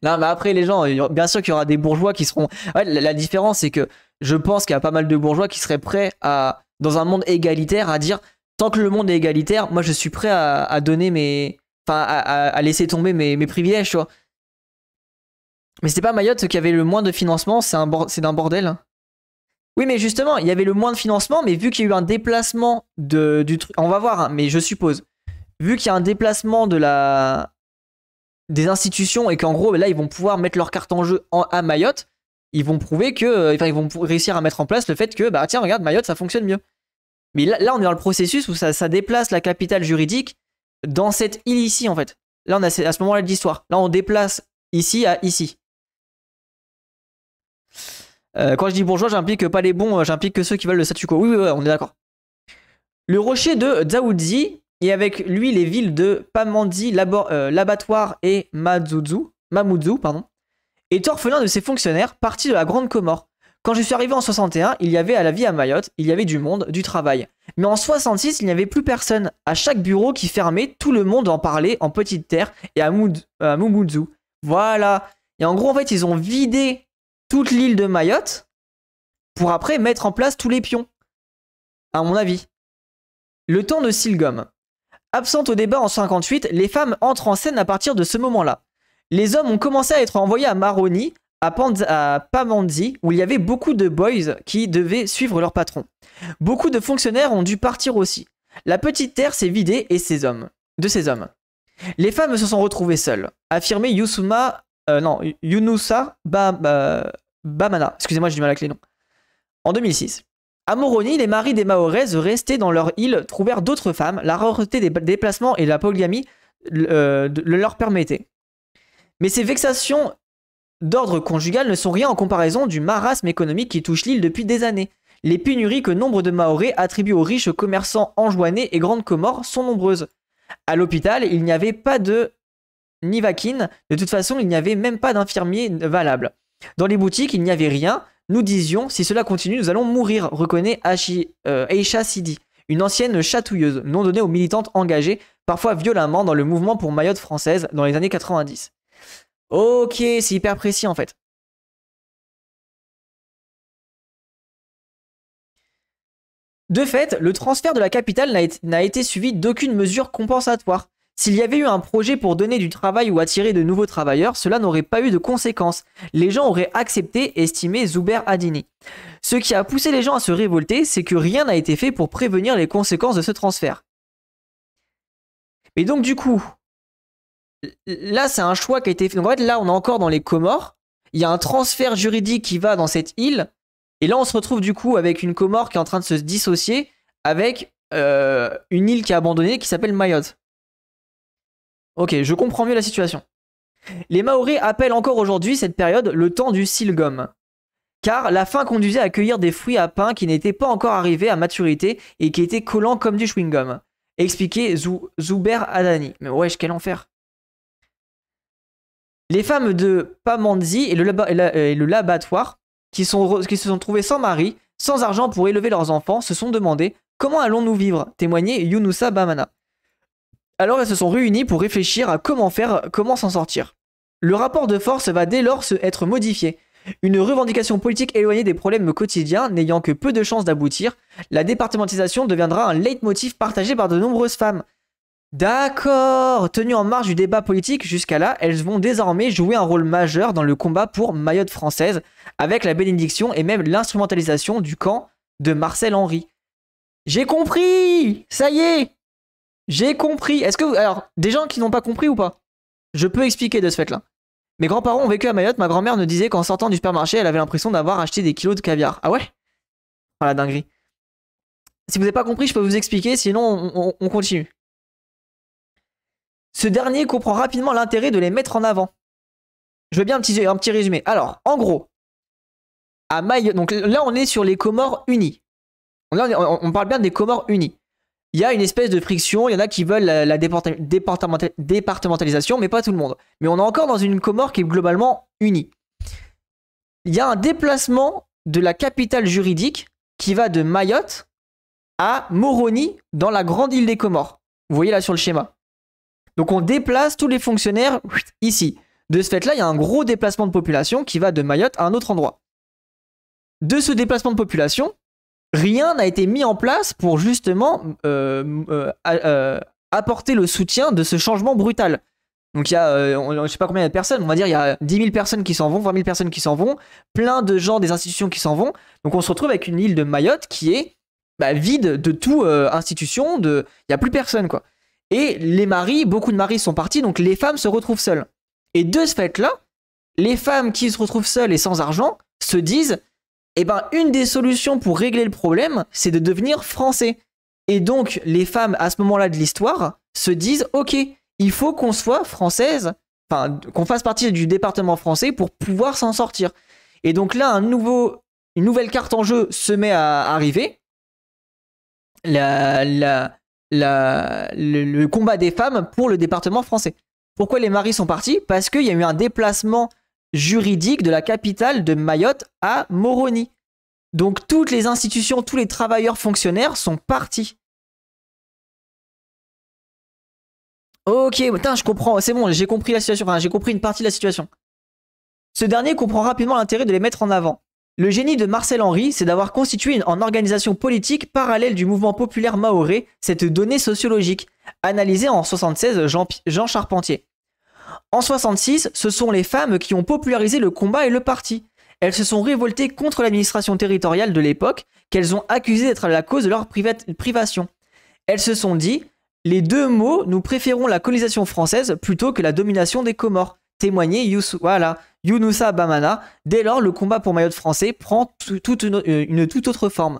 non, mais après, les gens, bien sûr qu'il y aura des bourgeois qui seront. la, différence, c'est que je pense qu'il y a pas mal de bourgeois qui seraient prêts à, dans un monde égalitaire, à dire tant que le monde est égalitaire, moi je suis prêt à, donner mes. Enfin, à, laisser tomber mes, mes privilèges, tu vois. Mais c'était pas Mayotte qui avait le moins de financement, c'est, d'un bordel. Hein. Oui, mais justement, il y avait le moins de financement, mais vu qu'il y a eu un déplacement de, du truc. On va voir, hein, mais je suppose. Vu qu'il y a un déplacement de la. des institutions et qu'en gros, là, ils vont pouvoir mettre leur carte en jeu en, à Mayotte, ils vont prouver que. Euh, enfin, ils vont réussir à mettre en place le fait que, bah tiens, regarde, Mayotte, ça fonctionne mieux. Mais là, on est dans le processus où ça, ça déplace la capitale juridique dans cette île ici, en fait. Là, on a à ce moment-là de l'histoire. Là, on déplace ici à ici. Euh, quand je dis bourgeois, j'implique pas les bons, euh, j'implique que ceux qui veulent le statu quo. Oui, oui, on est d'accord. Le rocher de Zaoudzi, et avec lui les villes de Pamandi, euh, L'Abattoir et Mazuzu, Mamoudzou, pardon, est orphelin de ses fonctionnaires, parti de la Grande Comore. Quand je suis arrivé en 61, il y avait à la vie à Mayotte, il y avait du monde, du travail. Mais en 66, il n'y avait plus personne. À chaque bureau qui fermait, tout le monde en parlait en petite terre et à, Moud, Voilà. Et en gros, en fait, ils ont vidé toute l'île de Mayotte pour après mettre en place tous les pions. À mon avis. Le temps de Silgom. Absente au débat en 58, les femmes entrent en scène à partir de ce moment-là. Les hommes ont commencé à être envoyés à Maroni, à, Pamandzi, où il y avait beaucoup de boys qui devaient suivre leur patron. Beaucoup de fonctionnaires ont dû partir aussi. La petite terre s'est vidée et hommes, de ses hommes. Les femmes se sont retrouvées seules, affirmait Yusuma euh, non, Yunusa Bamana. Excusez-moi, j'ai du mal avec les noms. En 2006. À Moroni, les maris des Maorés restés dans leur île trouvèrent d'autres femmes. La rareté des déplacements et la polygamie euh, le, leur permettaient. Mais ces vexations d'ordre conjugal ne sont rien en comparaison du marasme économique qui touche l'île depuis des années. Les pénuries que nombre de Maorés attribuent aux riches commerçants enjoinés et grandes Comores sont nombreuses. À l'hôpital, il n'y avait pas de ni Vakin. De toute façon, il n'y avait même pas d'infirmier valable. Dans les boutiques, il n'y avait rien. Nous disions, si cela continue, nous allons mourir, reconnaît euh, Aisha Sidi, une ancienne chatouilleuse, nom donnée aux militantes engagées, parfois violemment, dans le mouvement pour Mayotte française dans les années 90. Ok, c'est hyper précis en fait. De fait, le transfert de la capitale n'a été suivi d'aucune mesure compensatoire. S'il y avait eu un projet pour donner du travail ou attirer de nouveaux travailleurs, cela n'aurait pas eu de conséquences. Les gens auraient accepté, estimé Zuber Adini. Ce qui a poussé les gens à se révolter, c'est que rien n'a été fait pour prévenir les conséquences de ce transfert. Et donc du coup, là c'est un choix qui a été fait. Donc en fait là on est encore dans les Comores. Il y a un transfert juridique qui va dans cette île. Et là on se retrouve du coup avec une Comore qui est en train de se dissocier avec euh, une île qui est abandonnée qui s'appelle Mayotte. Ok, je comprends mieux la situation. Les Maoris appellent encore aujourd'hui cette période le temps du silgum, car la faim conduisait à cueillir des fruits à pain qui n'étaient pas encore arrivés à maturité et qui étaient collants comme du chewing-gum, expliquait Zuber Adani. Mais wesh, quel enfer Les femmes de Pamandzi et le, labatoire, qui, sont qui se sont trouvées sans mari, sans argent pour élever leurs enfants, se sont demandées Comment allons-nous vivre ?» témoignait Yunusa Bamana. Alors elles se sont réunies pour réfléchir à comment faire, comment s'en sortir. Le rapport de force va dès lors se être modifié. Une revendication politique éloignée des problèmes quotidiens n'ayant que peu de chances d'aboutir, la départementisation deviendra un leitmotiv partagé par de nombreuses femmes. D'accord Tenues en marge du débat politique jusqu'à là, elles vont désormais jouer un rôle majeur dans le combat pour Mayotte française, avec la bénédiction et même l'instrumentalisation du camp de Marcel Henry. J'ai compris Ça y est j'ai compris. Est-ce que vous... Alors, des gens qui n'ont pas compris ou pas Je peux expliquer de ce fait-là. Mes grands-parents ont vécu à Mayotte. Ma grand-mère me disait qu'en sortant du supermarché, elle avait l'impression d'avoir acheté des kilos de caviar. Ah ouais Voilà, oh, dinguerie. Si vous n'avez pas compris, je peux vous expliquer, sinon on, continue. Ce dernier comprend rapidement l'intérêt de les mettre en avant. Je veux bien un petit, un petit résumé. Alors, en gros, à Mayotte, donc là on est sur les Comores unis. on, on parle bien des Comores unis il y a une espèce de friction, il y en a qui veulent la, départementalisation, mais pas tout le monde. Mais on est encore dans une Comore qui est globalement unie. Il y a un déplacement de la capitale juridique qui va de Mayotte à Moroni dans la grande île des Comores. Vous voyez là sur le schéma. Donc on déplace tous les fonctionnaires ici. De ce fait-là, il y a un gros déplacement de population qui va de Mayotte à un autre endroit. De ce déplacement de population, rien n'a été mis en place pour justement euh, euh, euh, apporter le soutien de ce changement brutal. Donc il y a, je sais pas combien de personnes, on va dire il y a 10 000 personnes qui s'en vont, 20 000 personnes qui s'en vont, plein de gens des institutions qui s'en vont. Donc on se retrouve avec une île de Mayotte qui est bah, vide de toute institution, il n'y a plus personne quoi. Et les maris, beaucoup de maris sont partis, donc les femmes se retrouvent seules. Et de ce fait-là, les femmes qui se retrouvent seules et sans argent se disent eh ben, une des solutions pour régler le problème, c'est de devenir français. Et donc, les femmes, à ce moment-là de l'histoire, se disent, OK, il faut qu'on soit française, qu'on fasse partie du département français pour pouvoir s'en sortir. Et donc là, un nouveau, une nouvelle carte en jeu se met à arriver. le combat des femmes pour le département français. Pourquoi les maris sont partis Parce qu'il y a eu un déplacement juridique de la capitale de Mayotte à Moroni. Donc toutes les institutions, tous les travailleurs fonctionnaires sont partis. Ok, je comprends, c'est bon, j'ai compris la situation, enfin j'ai compris une partie de la situation. Ce dernier comprend rapidement l'intérêt de les mettre en avant. Le génie de Marcel Henry, c'est d'avoir constitué en organisation politique parallèle du mouvement populaire maoré cette donnée sociologique, analysée en 76 Jean Charpentier. En 66, ce sont les femmes qui ont popularisé le combat et le parti. Elles se sont révoltées contre l'administration territoriale de l'époque, qu'elles ont accusée d'être à la cause de leur privation. Elles se sont dit Les deux mots, nous préférons la colonisation française plutôt que la domination des Comores. Témoigné Youssou, voilà, Younousa Bamana. Dès lors, le combat pour Mayotte français prend euh, une, toute autre forme.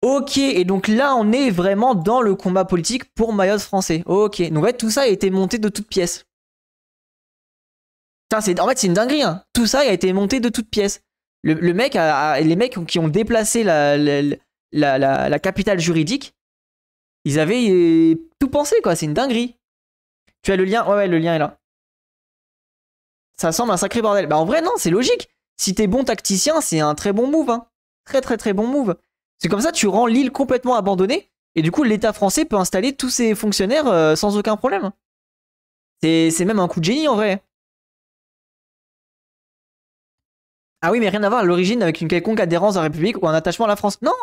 Ok, et donc là, on est vraiment dans le combat politique pour Mayotte français. Ok, donc tout ça a été monté de toutes pièces en fait, c'est une dinguerie. Hein. Tout ça a été monté de toutes pièces. Le, mec les mecs qui ont déplacé la, capitale juridique, ils avaient euh, tout pensé, quoi. C'est une dinguerie. Tu as le lien Ouais, le lien est là. Ça semble un sacré bordel. Bah, en vrai, non, c'est logique. Si t'es bon tacticien, c'est un très bon move. Hein. Très, très, très bon move. C'est comme ça, tu rends l'île complètement abandonnée. Et du coup, l'État français peut installer tous ses fonctionnaires euh, sans aucun problème. C'est même un coup de génie, en vrai. Ah oui, mais rien à voir à l'origine avec une quelconque adhérence à la République ou un attachement à la France. Non,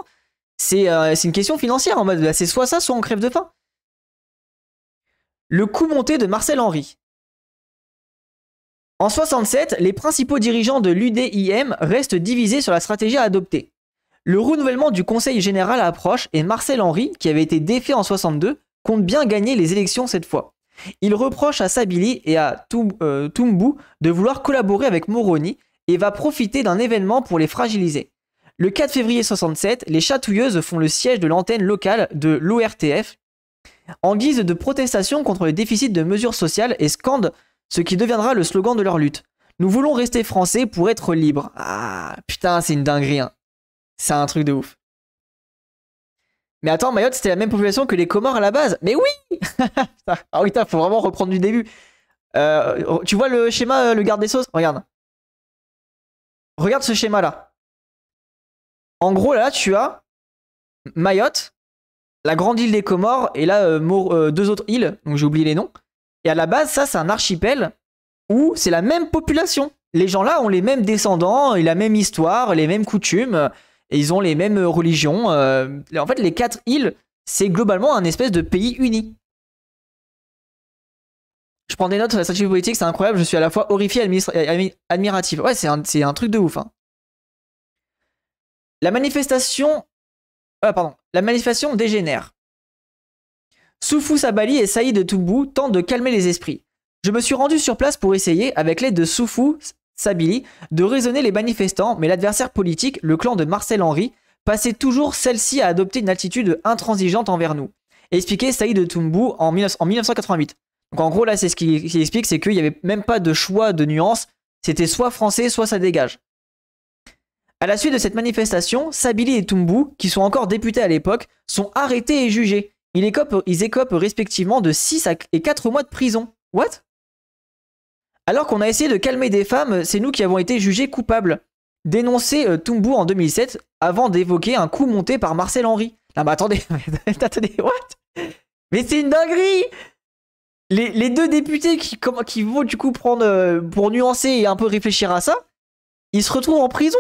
c'est euh, une question financière en mode bah, c'est soit ça, soit on crève de faim. Le coup monté de Marcel Henry. En 67, les principaux dirigeants de l'UDIM restent divisés sur la stratégie à adopter. Le renouvellement du Conseil général approche et Marcel Henry, qui avait été défait en 62, compte bien gagner les élections cette fois. Il reproche à Sabili et à euh, Toumbou de vouloir collaborer avec Moroni et va profiter d'un événement pour les fragiliser. Le 4 février 67, les chatouilleuses font le siège de l'antenne locale de l'ORTF en guise de protestation contre le déficit de mesures sociales et scandent ce qui deviendra le slogan de leur lutte. Nous voulons rester français pour être libres. Ah putain, c'est une dinguerie. Hein. C'est un truc de ouf. Mais attends, Mayotte, c'était la même population que les Comores à la base. Mais oui Ah oui, faut vraiment reprendre du début. Euh, tu vois le schéma, euh, le garde des sauces Regarde. Regarde ce schéma-là. En gros, là, tu as Mayotte, la grande île des Comores, et là, euh, euh, deux autres îles, donc j'ai oublié les noms. Et à la base, ça, c'est un archipel où c'est la même population. Les gens-là ont les mêmes descendants, et la même histoire, les mêmes coutumes, et ils ont les mêmes religions. Euh. en fait, les quatre îles, c'est globalement un espèce de pays uni. Je prends des notes sur la stratégie politique, c'est incroyable, je suis à la fois horrifié et admiratif. Ouais, c'est un, truc de ouf. Hein. La manifestation. Euh, pardon. La manifestation dégénère. Soufou Sabali et Saïd de tentent de calmer les esprits. Je me suis rendu sur place pour essayer, avec l'aide de Soufou Sabili, de raisonner les manifestants, mais l'adversaire politique, le clan de Marcel Henry, passait toujours celle-ci à adopter une attitude intransigeante envers nous. Expliquait Saïd de en 1988. Donc en gros, là, c'est ce qu'il explique, c'est qu'il n'y avait même pas de choix de nuance. C'était soit français, soit ça dégage. À la suite de cette manifestation, Sabili et Tumbu, qui sont encore députés à l'époque, sont arrêtés et jugés. Ils écopent, respectivement de 6 et 4 mois de prison. What Alors qu'on a essayé de calmer des femmes, c'est nous qui avons été jugés coupables. Dénoncer euh, Tumbu en 2007 avant d'évoquer un coup monté par Marcel Henry. Non mais attendez, attendez, what Mais c'est une dinguerie les, deux députés qui, vont du coup prendre euh, pour nuancer et un peu réfléchir à ça, ils se retrouvent en prison.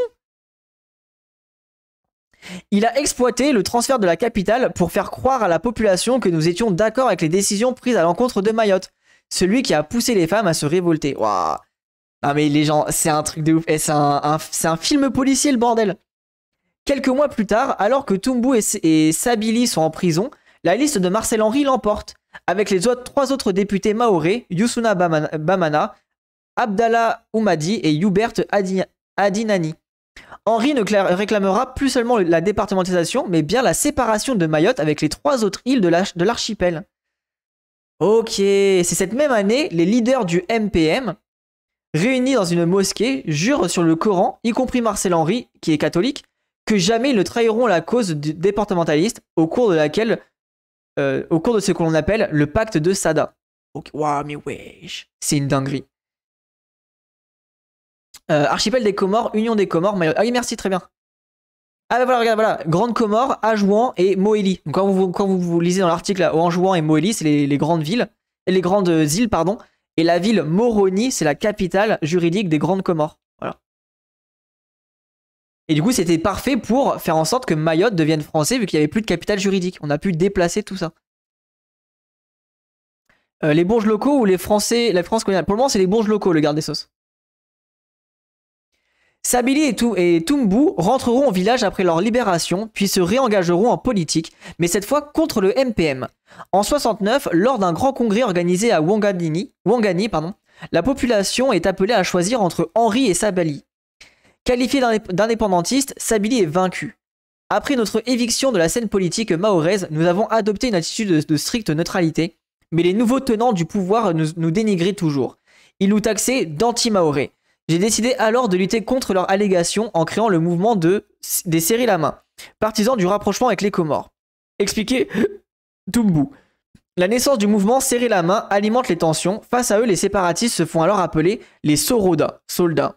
Il a exploité le transfert de la capitale pour faire croire à la population que nous étions d'accord avec les décisions prises à l'encontre de Mayotte, celui qui a poussé les femmes à se révolter. Waouh Ah mais les gens, c'est un truc de ouf. c'est un, film policier le bordel. Quelques mois plus tard, alors que Tumbu et, et Sabili sont en prison, la liste de Marcel Henry l'emporte avec les trois autres députés maorés, Yusuna Bamana, Abdallah Oumadi et Hubert Adinani. Henri ne réclamera plus seulement la départementalisation, mais bien la séparation de Mayotte avec les trois autres îles de l'archipel. Ok, c'est cette même année, les leaders du MPM, réunis dans une mosquée, jurent sur le Coran, y compris Marcel Henry, qui est catholique, que jamais ils ne trahiront la cause départementaliste, au cours de laquelle euh, au cours de ce que l'on appelle le pacte de Sada. mais c'est une dinguerie. Euh, archipel des Comores, Union des Comores, Ah oui, merci, très bien. Ah bah voilà, regarde, voilà. Grande Comore, Ajouan et Moélie. quand vous, vous, lisez dans l'article, Anjouan et Moélie, c'est les, les, grandes villes, les grandes îles, pardon. Et la ville Moroni, c'est la capitale juridique des Grandes Comores. Et du coup, c'était parfait pour faire en sorte que Mayotte devienne français vu qu'il n'y avait plus de capital juridique. On a pu déplacer tout ça. Euh, les bourges locaux ou les Français, la France Pour le moment, c'est les bourges locaux, le garde des sauces. Sabili et, Toumbou rentreront au village après leur libération, puis se réengageront en politique, mais cette fois contre le MPM. En 69, lors d'un grand congrès organisé à Wangani, Wangani pardon, la population est appelée à choisir entre Henri et Sabali. Qualifié d'indépendantiste, Sabili est vaincu. Après notre éviction de la scène politique mahoraise, nous avons adopté une attitude de, stricte neutralité, mais les nouveaux tenants du pouvoir nous, dénigraient toujours. Ils nous taxaient danti maoré J'ai décidé alors de lutter contre leurs allégations en créant le mouvement de, des la main, partisan du rapprochement avec les Comores. Expliqué bout. La naissance du mouvement Serrer la main alimente les tensions. Face à eux, les séparatistes se font alors appeler les Soroda, soldats.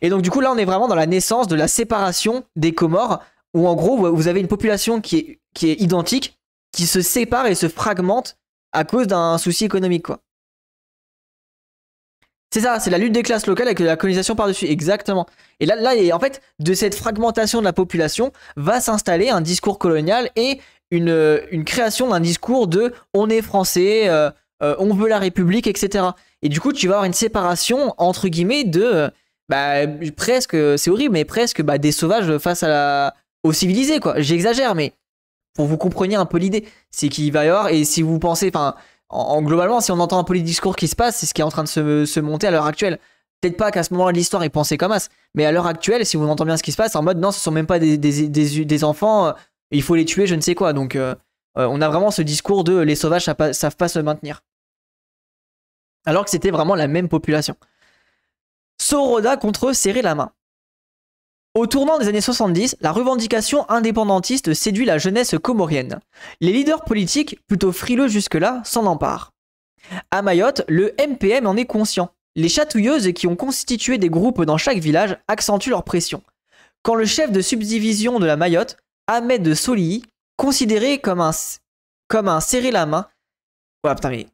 Et donc du coup là on est vraiment dans la naissance de la séparation des Comores où en gros vous avez une population qui est, qui est identique qui se sépare et se fragmente à cause d'un souci économique quoi. C'est ça, c'est la lutte des classes locales avec la colonisation par-dessus, exactement. Et là, là, en fait, de cette fragmentation de la population va s'installer un discours colonial et une, une création d'un discours de on est français, euh, euh, on veut la République, etc. Et du coup, tu vas avoir une séparation entre guillemets de euh, bah, presque, c'est horrible, mais presque bah, des sauvages face à la... aux civilisés, quoi. J'exagère, mais pour vous compreniez un peu l'idée, c'est qu'il va y avoir, et si vous pensez, enfin, en, globalement, si on entend un peu les discours qui se passe c'est ce qui est en train de se, monter à l'heure actuelle. Peut-être pas qu'à ce moment-là l'histoire est pensée comme as, mais à l'heure actuelle, si vous entendez bien ce qui se passe, en mode non, ce sont même pas des, des, des, enfants, euh, il faut les tuer, je ne sais quoi. Donc, on a vraiment ce discours de les sauvages ça savent pas se maintenir alors que c'était vraiment la même population. Soroda contre eux la main. Au tournant des années 70, la revendication indépendantiste séduit la jeunesse comorienne. Les leaders politiques, plutôt frileux jusque-là, s'en emparent. À Mayotte, le MPM en est conscient. Les chatouilleuses qui ont constitué des groupes dans chaque village accentuent leur pression. Quand le chef de subdivision de la Mayotte, Ahmed de considéré comme un, comme un serré la main, ouais, ah, putain, mais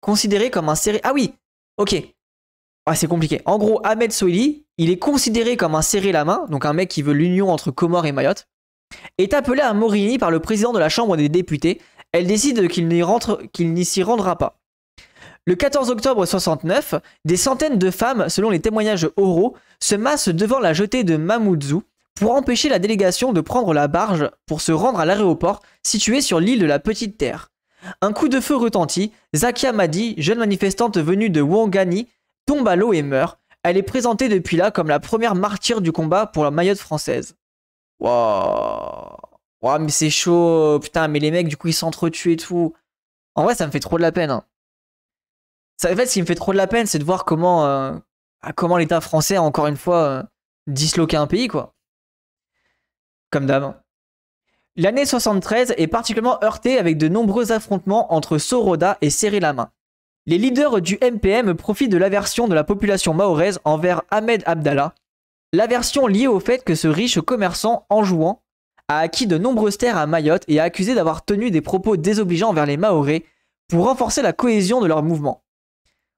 considéré comme un serré... Ah oui, ok. Ah, c'est compliqué. En gros, Ahmed Soili, il est considéré comme un serré la main, donc un mec qui veut l'union entre Comores et Mayotte, est appelé à Morini par le président de la Chambre des députés. Elle décide qu'il n'y n'y s'y rendra pas. Le 14 octobre 69, des centaines de femmes, selon les témoignages oraux, se massent devant la jetée de Mamoudzou pour empêcher la délégation de prendre la barge pour se rendre à l'aéroport situé sur l'île de la Petite Terre. Un coup de feu retentit, Zakia Madi, jeune manifestante venue de Wangani, tombe à l'eau et meurt. Elle est présentée depuis là comme la première martyre du combat pour la Mayotte française. Waouh Waouh, mais c'est chaud Putain, mais les mecs, du coup, ils s'entretuent et tout. En vrai, ça me fait trop de la peine. Hein. Ça, en fait, ce qui me fait trop de la peine, c'est de voir comment, euh, comment l'État français a encore une fois euh, disloqué un pays, quoi. Comme d'hab. Hein. L'année 73 est particulièrement heurtée avec de nombreux affrontements entre Soroda et Serré la Les leaders du MPM profitent de l'aversion de la population mahoraise envers Ahmed Abdallah, l'aversion liée au fait que ce riche commerçant en jouant, a acquis de nombreuses terres à Mayotte et a accusé d'avoir tenu des propos désobligeants envers les Mahorais pour renforcer la cohésion de leur mouvement.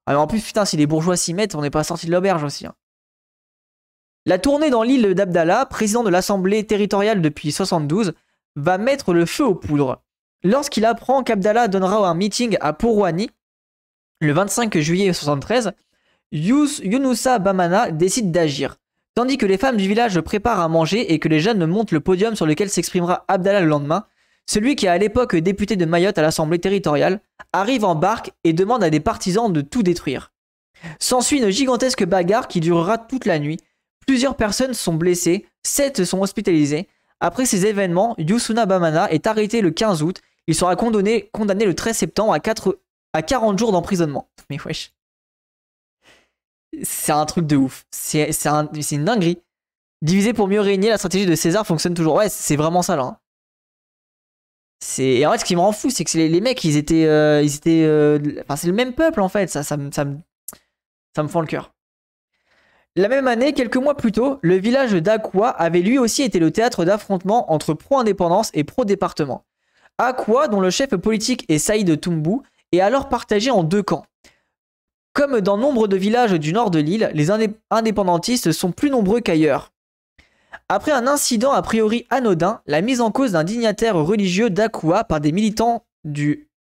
Alors en plus, putain, si les bourgeois s'y mettent, on n'est pas sorti de l'auberge aussi. Hein. La tournée dans l'île d'Abdallah, président de l'Assemblée territoriale depuis 72, va mettre le feu aux poudres. Lorsqu'il apprend qu'Abdallah donnera un meeting à Pourouani, le 25 juillet 73, Yunusa Bamana décide d'agir. Tandis que les femmes du village préparent à manger et que les jeunes montent le podium sur lequel s'exprimera Abdallah le lendemain, celui qui à l'époque député de Mayotte à l'Assemblée territoriale, arrive en barque et demande à des partisans de tout détruire. S'ensuit une gigantesque bagarre qui durera toute la nuit. Plusieurs personnes sont blessées, sept sont hospitalisées, après ces événements, Yusuna Bamana est arrêté le 15 août. Il sera condamné, le 13 septembre à, 40 jours d'emprisonnement. Mais wesh. C'est un truc de ouf. C'est une dinguerie. Diviser pour mieux régner, la stratégie de César fonctionne toujours. Ouais, c'est vraiment ça là. Hein. Et en fait, ce qui me rend fou, c'est que les, mecs, ils étaient. Euh, euh, enfin, c'est le même peuple en fait. Ça, ça, ça, me... ça me fend le cœur. La même année, quelques mois plus tôt, le village d'Akwa avait lui aussi été le théâtre d'affrontements entre pro-indépendance et pro-département. Akwa, dont le chef politique est Saïd Toumbou, est alors partagé en deux camps. Comme dans nombre de villages du nord de l'île, les indépendantistes sont plus nombreux qu'ailleurs. Après un incident a priori anodin, la mise en cause d'un dignitaire religieux d'Akwa par, des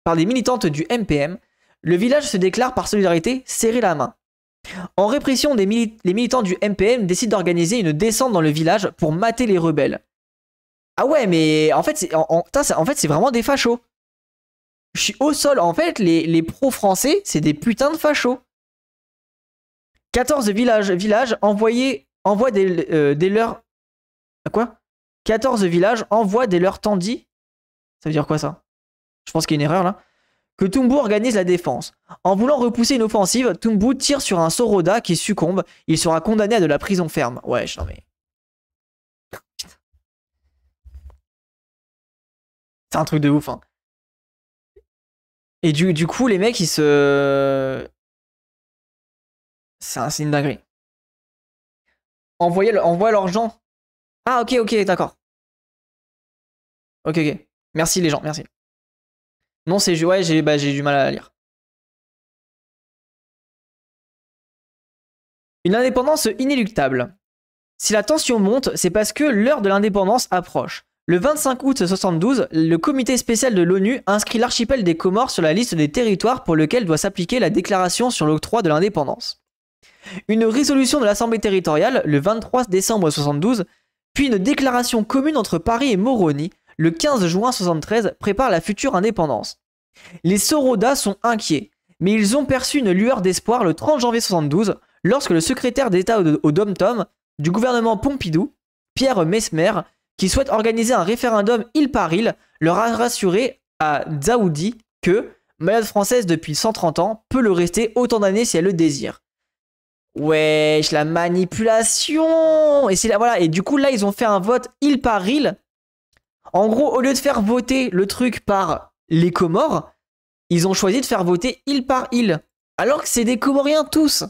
par des militantes du MPM, le village se déclare par solidarité serrer la main. En répression, des les militants du MPM décident d'organiser une descente dans le village pour mater les rebelles. Ah ouais, mais en fait, c'est en, en, en vraiment des fachos. Je suis au sol. En fait, les, les pro-français, c'est des putains de fachos. 14 villages, villages envoyés, envoient des, euh, des leurs. Quoi 14 villages envoient des leurs tandis. Ça veut dire quoi ça Je pense qu'il y a une erreur là que Tumbu organise la défense. En voulant repousser une offensive, Tumbu tire sur un Soroda qui succombe. Il sera condamné à de la prison ferme. Ouais, non mais... C'est un truc de ouf, hein. Et du, du coup, les mecs, ils se... C'est un signe dinguerie. Envoyez, envoie leurs gens. Ah, ok, ok, d'accord. Ok, ok. Merci les gens, merci. Non, c'est ouais, bah, j'ai du mal à lire. Une indépendance inéluctable. Si la tension monte, c'est parce que l'heure de l'indépendance approche. Le 25 août 72, le comité spécial de l'ONU inscrit l'archipel des Comores sur la liste des territoires pour lesquels doit s'appliquer la déclaration sur l'octroi de l'indépendance. Une résolution de l'Assemblée territoriale, le 23 décembre 72, puis une déclaration commune entre Paris et Moroni, le 15 juin 73, prépare la future indépendance. Les Sorodas sont inquiets, mais ils ont perçu une lueur d'espoir le 30 janvier 72 lorsque le secrétaire d'État au Dom-Tom du gouvernement Pompidou, Pierre Mesmer, qui souhaite organiser un référendum île par île, leur a rassuré à Zaoudi que, malade française depuis 130 ans, peut le rester autant d'années si elle le désire. Wesh, la manipulation Et c'est voilà, et du coup là ils ont fait un vote il par île. En gros, au lieu de faire voter le truc par les Comores, ils ont choisi de faire voter île par île, alors que c'est des Comoriens tous.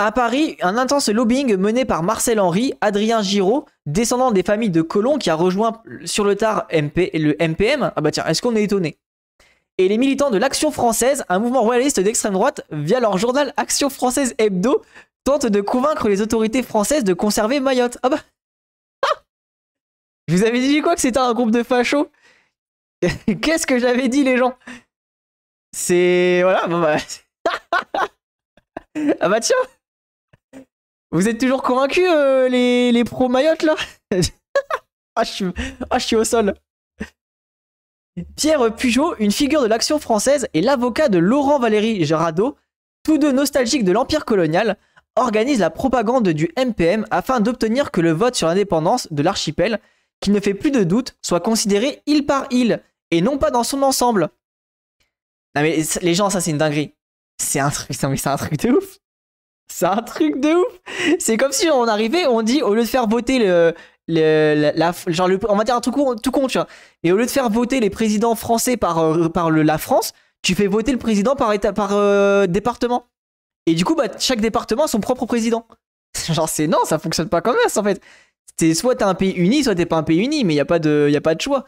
À Paris, un intense lobbying mené par Marcel Henry, Adrien Giraud, descendant des familles de colons qui a rejoint sur le tard MP, le MPM. Ah bah tiens, est-ce qu'on est étonné Et les militants de l'Action française, un mouvement royaliste d'extrême droite, via leur journal Action française hebdo, tentent de convaincre les autorités françaises de conserver Mayotte. Ah bah je vous avais dit quoi que c'était un groupe de fachos Qu'est-ce que j'avais dit les gens C'est... Voilà, bon bah... ah bah tiens Vous êtes toujours convaincus euh, les, les pros là ah, ah, je suis... au sol Pierre Pujot, une figure de l'action française, et l'avocat de Laurent-Valéry Gerardo, tous deux nostalgiques de l'Empire colonial, organisent la propagande du MPM afin d'obtenir que le vote sur l'indépendance de l'archipel qui ne fait plus de doute, soit considéré île par île, et non pas dans son ensemble. Non mais les gens, ça c'est une dinguerie. C'est un truc, c'est un truc de ouf. C'est un truc de ouf. C'est comme si on arrivait, on dit au lieu de faire voter le, la, genre on va dire un truc tout con, tu Et au lieu de faire voter les présidents français par euh, par la France, tu fais voter le président par état, par euh, département. Et du coup, bah, chaque département a son propre président. Genre c'est non, ça fonctionne pas comme ça en fait. C'est soit t'es un pays uni, soit t'es pas un pays uni, mais il a, pas de, y a pas de choix.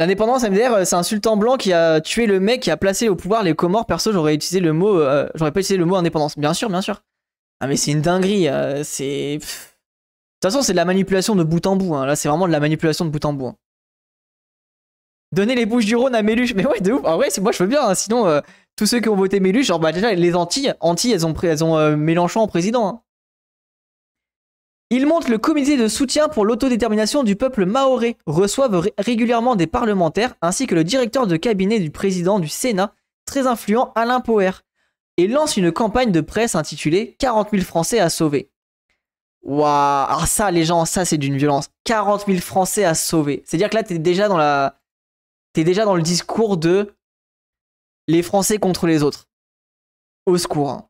L'indépendance MDR, euh, c'est un sultan blanc qui a tué le mec qui a placé au pouvoir les Comores. Perso, j'aurais utilisé le mot, euh, j'aurais pas utilisé le mot indépendance. Bien sûr, bien sûr. Ah mais c'est une dinguerie. Euh, c'est de toute façon, c'est de la manipulation de bout en bout. Hein. Là, c'est vraiment de la manipulation de bout en bout. Hein. Donner les bouches du Rhône à Méluche. Mais ouais, de ouf. En vrai, moi, je veux bien. Hein. Sinon, tous ceux qui ont voté Méluche, genre bah déjà les Antilles, Antilles, elles ont, elles ont Mélenchon en président. Il monte le comité de soutien pour l'autodétermination du peuple maoré, reçoivent régulièrement des parlementaires ainsi que le directeur de cabinet du président du Sénat, très influent Alain Poher, et lance une campagne de presse intitulée 40 000 Français à sauver. Waouh, alors ah, ça les gens, ça c'est d'une violence. 40 000 Français à sauver. C'est-à-dire que là t'es déjà dans la... T'es déjà dans le discours de les Français contre les autres. Au secours. Hein.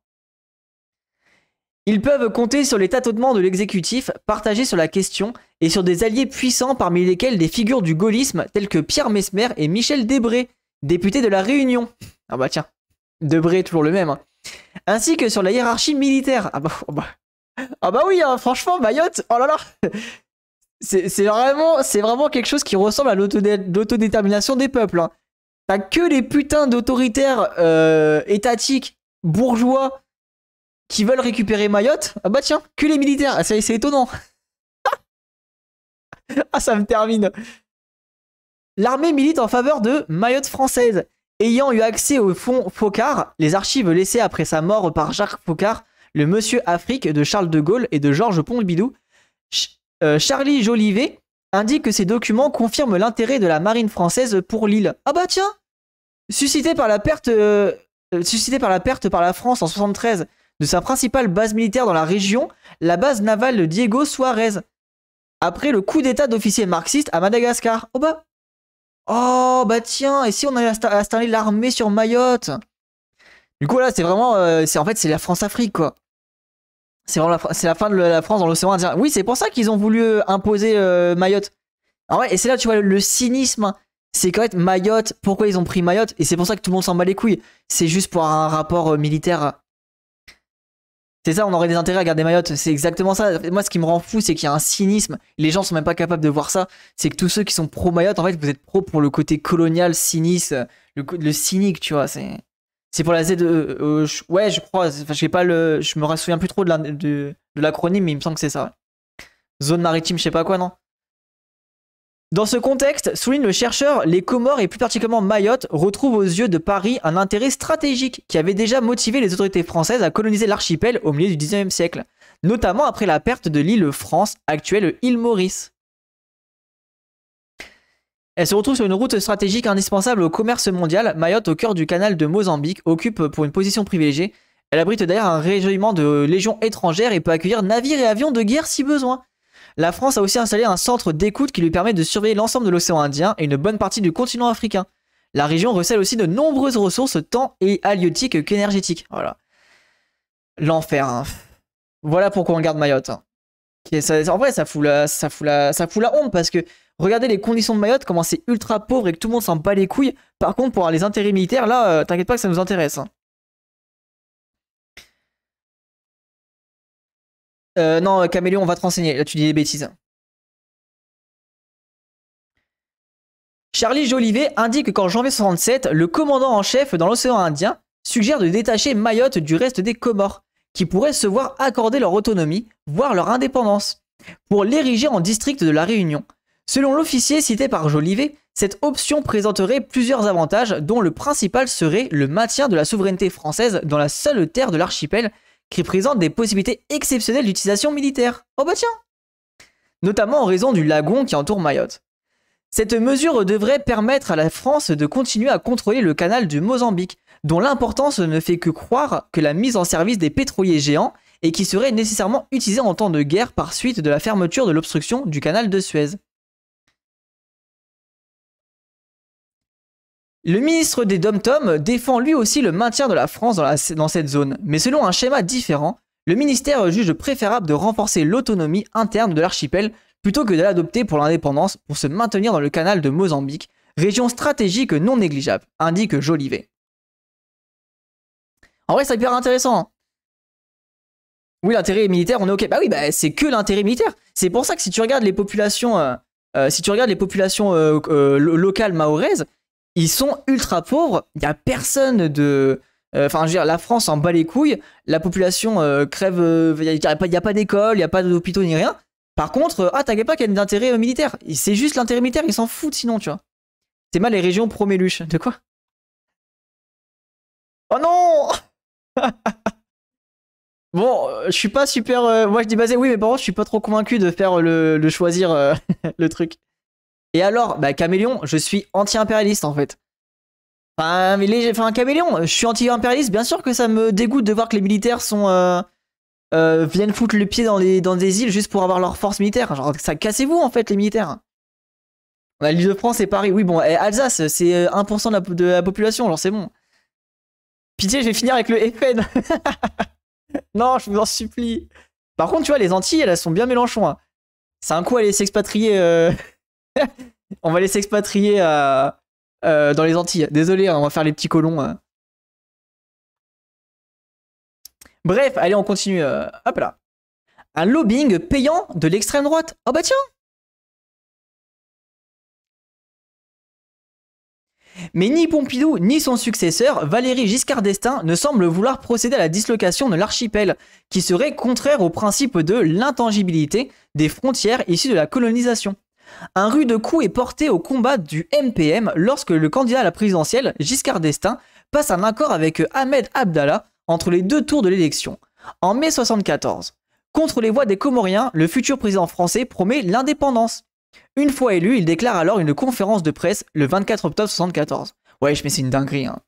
Ils peuvent compter sur les tâtonnements de l'exécutif, partagés sur la question, et sur des alliés puissants parmi lesquels des figures du gaullisme telles que Pierre Mesmer et Michel Debré, député de la Réunion. Ah bah tiens, Debré toujours le même. Hein. Ainsi que sur la hiérarchie militaire. Ah bah, oh bah. Ah bah oui, hein, franchement, Bayotte, oh là là C'est vraiment, vraiment quelque chose qui ressemble à l'autodétermination des peuples. Hein. T'as que les putains d'autoritaires euh, étatiques, bourgeois, qui veulent récupérer Mayotte. Ah bah tiens, que les militaires. Ah, c'est étonnant. ah, ça me termine. L'armée milite en faveur de Mayotte française. Ayant eu accès au fonds Focard, les archives laissées après sa mort par Jacques Focard, le monsieur Afrique de Charles de Gaulle et de Georges Pompidou, euh, Charlie Jolivet indique que ces documents confirment l'intérêt de la marine française pour l'île. Ah bah tiens Suscité par la perte euh, euh, suscité par la perte par la France en 73 de sa principale base militaire dans la région, la base navale de Diego Suarez, après le coup d'état d'officier marxiste à Madagascar. Oh bah Oh bah tiens, et si on allait installer l'armée sur Mayotte Du coup là, c'est vraiment... Euh, c'est En fait, c'est la France-Afrique, quoi. C'est vraiment la, fin de la France dans l'océan Indien. Oui, c'est pour ça qu'ils ont voulu euh, imposer euh, Mayotte. Ah ouais. et c'est là, tu vois, le, cynisme c'est quand même Mayotte, pourquoi ils ont pris Mayotte Et c'est pour ça que tout le monde s'en bat les couilles. C'est juste pour un rapport militaire c'est ça, on aurait des intérêts à garder Mayotte. C'est exactement ça. Moi, ce qui me rend fou, c'est qu'il y a un cynisme. Les gens sont même pas capables de voir ça. C'est que tous ceux qui sont pro Mayotte, en fait, vous êtes pro pour le côté colonial, cynique, le, cynique, tu vois. C'est, c'est pour la Z. de... E, e, ouais, je crois. Enfin, je sais pas le. Je me souviens plus trop de, de l'acronyme, mais il me semble que c'est ça. Zone maritime, je sais pas quoi, non dans ce contexte, souligne le chercheur, les Comores et plus particulièrement Mayotte retrouvent aux yeux de Paris un intérêt stratégique qui avait déjà motivé les autorités françaises à coloniser l'archipel au milieu du XIXe siècle, notamment après la perte de l'île France, actuelle île Maurice. Elle se retrouve sur une route stratégique indispensable au commerce mondial. Mayotte, au cœur du canal de Mozambique, occupe pour une position privilégiée. Elle abrite d'ailleurs un régiment de légions étrangères et peut accueillir navires et avions de guerre si besoin. La France a aussi installé un centre d'écoute qui lui permet de surveiller l'ensemble de l'océan Indien et une bonne partie du continent africain. La région recèle aussi de nombreuses ressources tant et halieutiques qu'énergétiques. Voilà. L'enfer. Hein. Voilà pourquoi on garde Mayotte. Hein. en vrai, ça fout, la, ça, fout la, ça fout la honte parce que regardez les conditions de Mayotte, comment c'est ultra pauvre et que tout le monde s'en bat les couilles. Par contre, pour les intérêts militaires, là, euh, t'inquiète pas que ça nous intéresse. Hein. Euh, non, euh, Caméléon, on va te renseigner. Là, tu dis des bêtises. Charlie Jolivet indique qu'en janvier 67, le commandant en chef dans l'océan Indien suggère de détacher Mayotte du reste des Comores, qui pourraient se voir accorder leur autonomie, voire leur indépendance, pour l'ériger en district de la Réunion. Selon l'officier cité par Jolivet, cette option présenterait plusieurs avantages dont le principal serait le maintien de la souveraineté française dans la seule terre de l'archipel qui présente des possibilités exceptionnelles d'utilisation militaire. Oh bah tiens Notamment en raison du lagon qui entoure Mayotte. Cette mesure devrait permettre à la France de continuer à contrôler le canal du Mozambique, dont l'importance ne fait que croire que la mise en service des pétroliers géants et qui serait nécessairement utilisé en temps de guerre par suite de la fermeture de l'obstruction du canal de Suez. Le ministre des Dom-Tom défend lui aussi le maintien de la France dans, cette zone, mais selon un schéma différent, le ministère juge préférable de renforcer l'autonomie interne de l'archipel plutôt que de l'adopter pour l'indépendance pour se maintenir dans le canal de Mozambique, région stratégique non négligeable, indique Jolivet. En vrai, c'est hyper intéressant. Hein. oui, l'intérêt militaire, on est ok. Bah oui, bah, c'est que l'intérêt militaire. C'est pour ça que si tu regardes les populations, euh, euh, si tu regardes les populations euh, locales maoraises, ils sont ultra pauvres, il n'y a personne de... Euh, enfin, je veux dire, la France en bat les couilles, la population euh, crève, il euh, n'y a, pas d'école, il n'y a pas d'hôpitaux ni rien. Par contre, euh, ah, t'inquiète pas qu'il y a d'intérêt militaire. C'est juste l'intérêt militaire, ils s'en foutent sinon, tu vois. C'est mal les régions proméluches. De quoi Oh non Bon, je suis pas super. moi, je dis basé, oui, mais par contre, je suis pas trop convaincu de faire le choisir le truc. Et alors, bah, Caméléon, je suis anti-impérialiste en fait. Enfin, mais les... enfin, Caméléon, je suis anti-impérialiste, bien sûr que ça me dégoûte de voir que les militaires sont. Euh, euh, viennent foutre le pied dans, les... dans des îles juste pour avoir leur force militaire. Genre, ça cassez-vous en fait, les militaires. On bah, l'île de France et Paris. Oui, bon, et Alsace, c'est 1% euh, de la... population, genre c'est bon. Pitié, je vais finir avec le FN. non, je vous en supplie. Par contre, tu vois, les Antilles, elles, sont bien Mélenchon. Hein. C'est un coup aller s'expatrier on va les s'expatrier euh, euh, dans les Antilles. Désolé, hein, on va faire les petits colons. Euh. Bref, allez, on continue. hop là. Un lobbying payant de l'extrême droite. Oh bah tiens Mais ni Pompidou ni son successeur, Valérie Giscard d'Estaing, ne semblent vouloir procéder à la dislocation de l'archipel, qui serait contraire au principe de l'intangibilité des frontières issues de la colonisation. Un rude coup est porté au combat du MPM lorsque le candidat à la présidentielle, Giscard d'Estaing, passe un accord avec Ahmed Abdallah entre les deux tours de l'élection, en mai 1974. Contre les voix des Comoriens, le futur président français promet l'indépendance. Une fois élu, il déclare alors une conférence de presse le 24 octobre 1974. Ouais, mais c'est une dinguerie. Hein.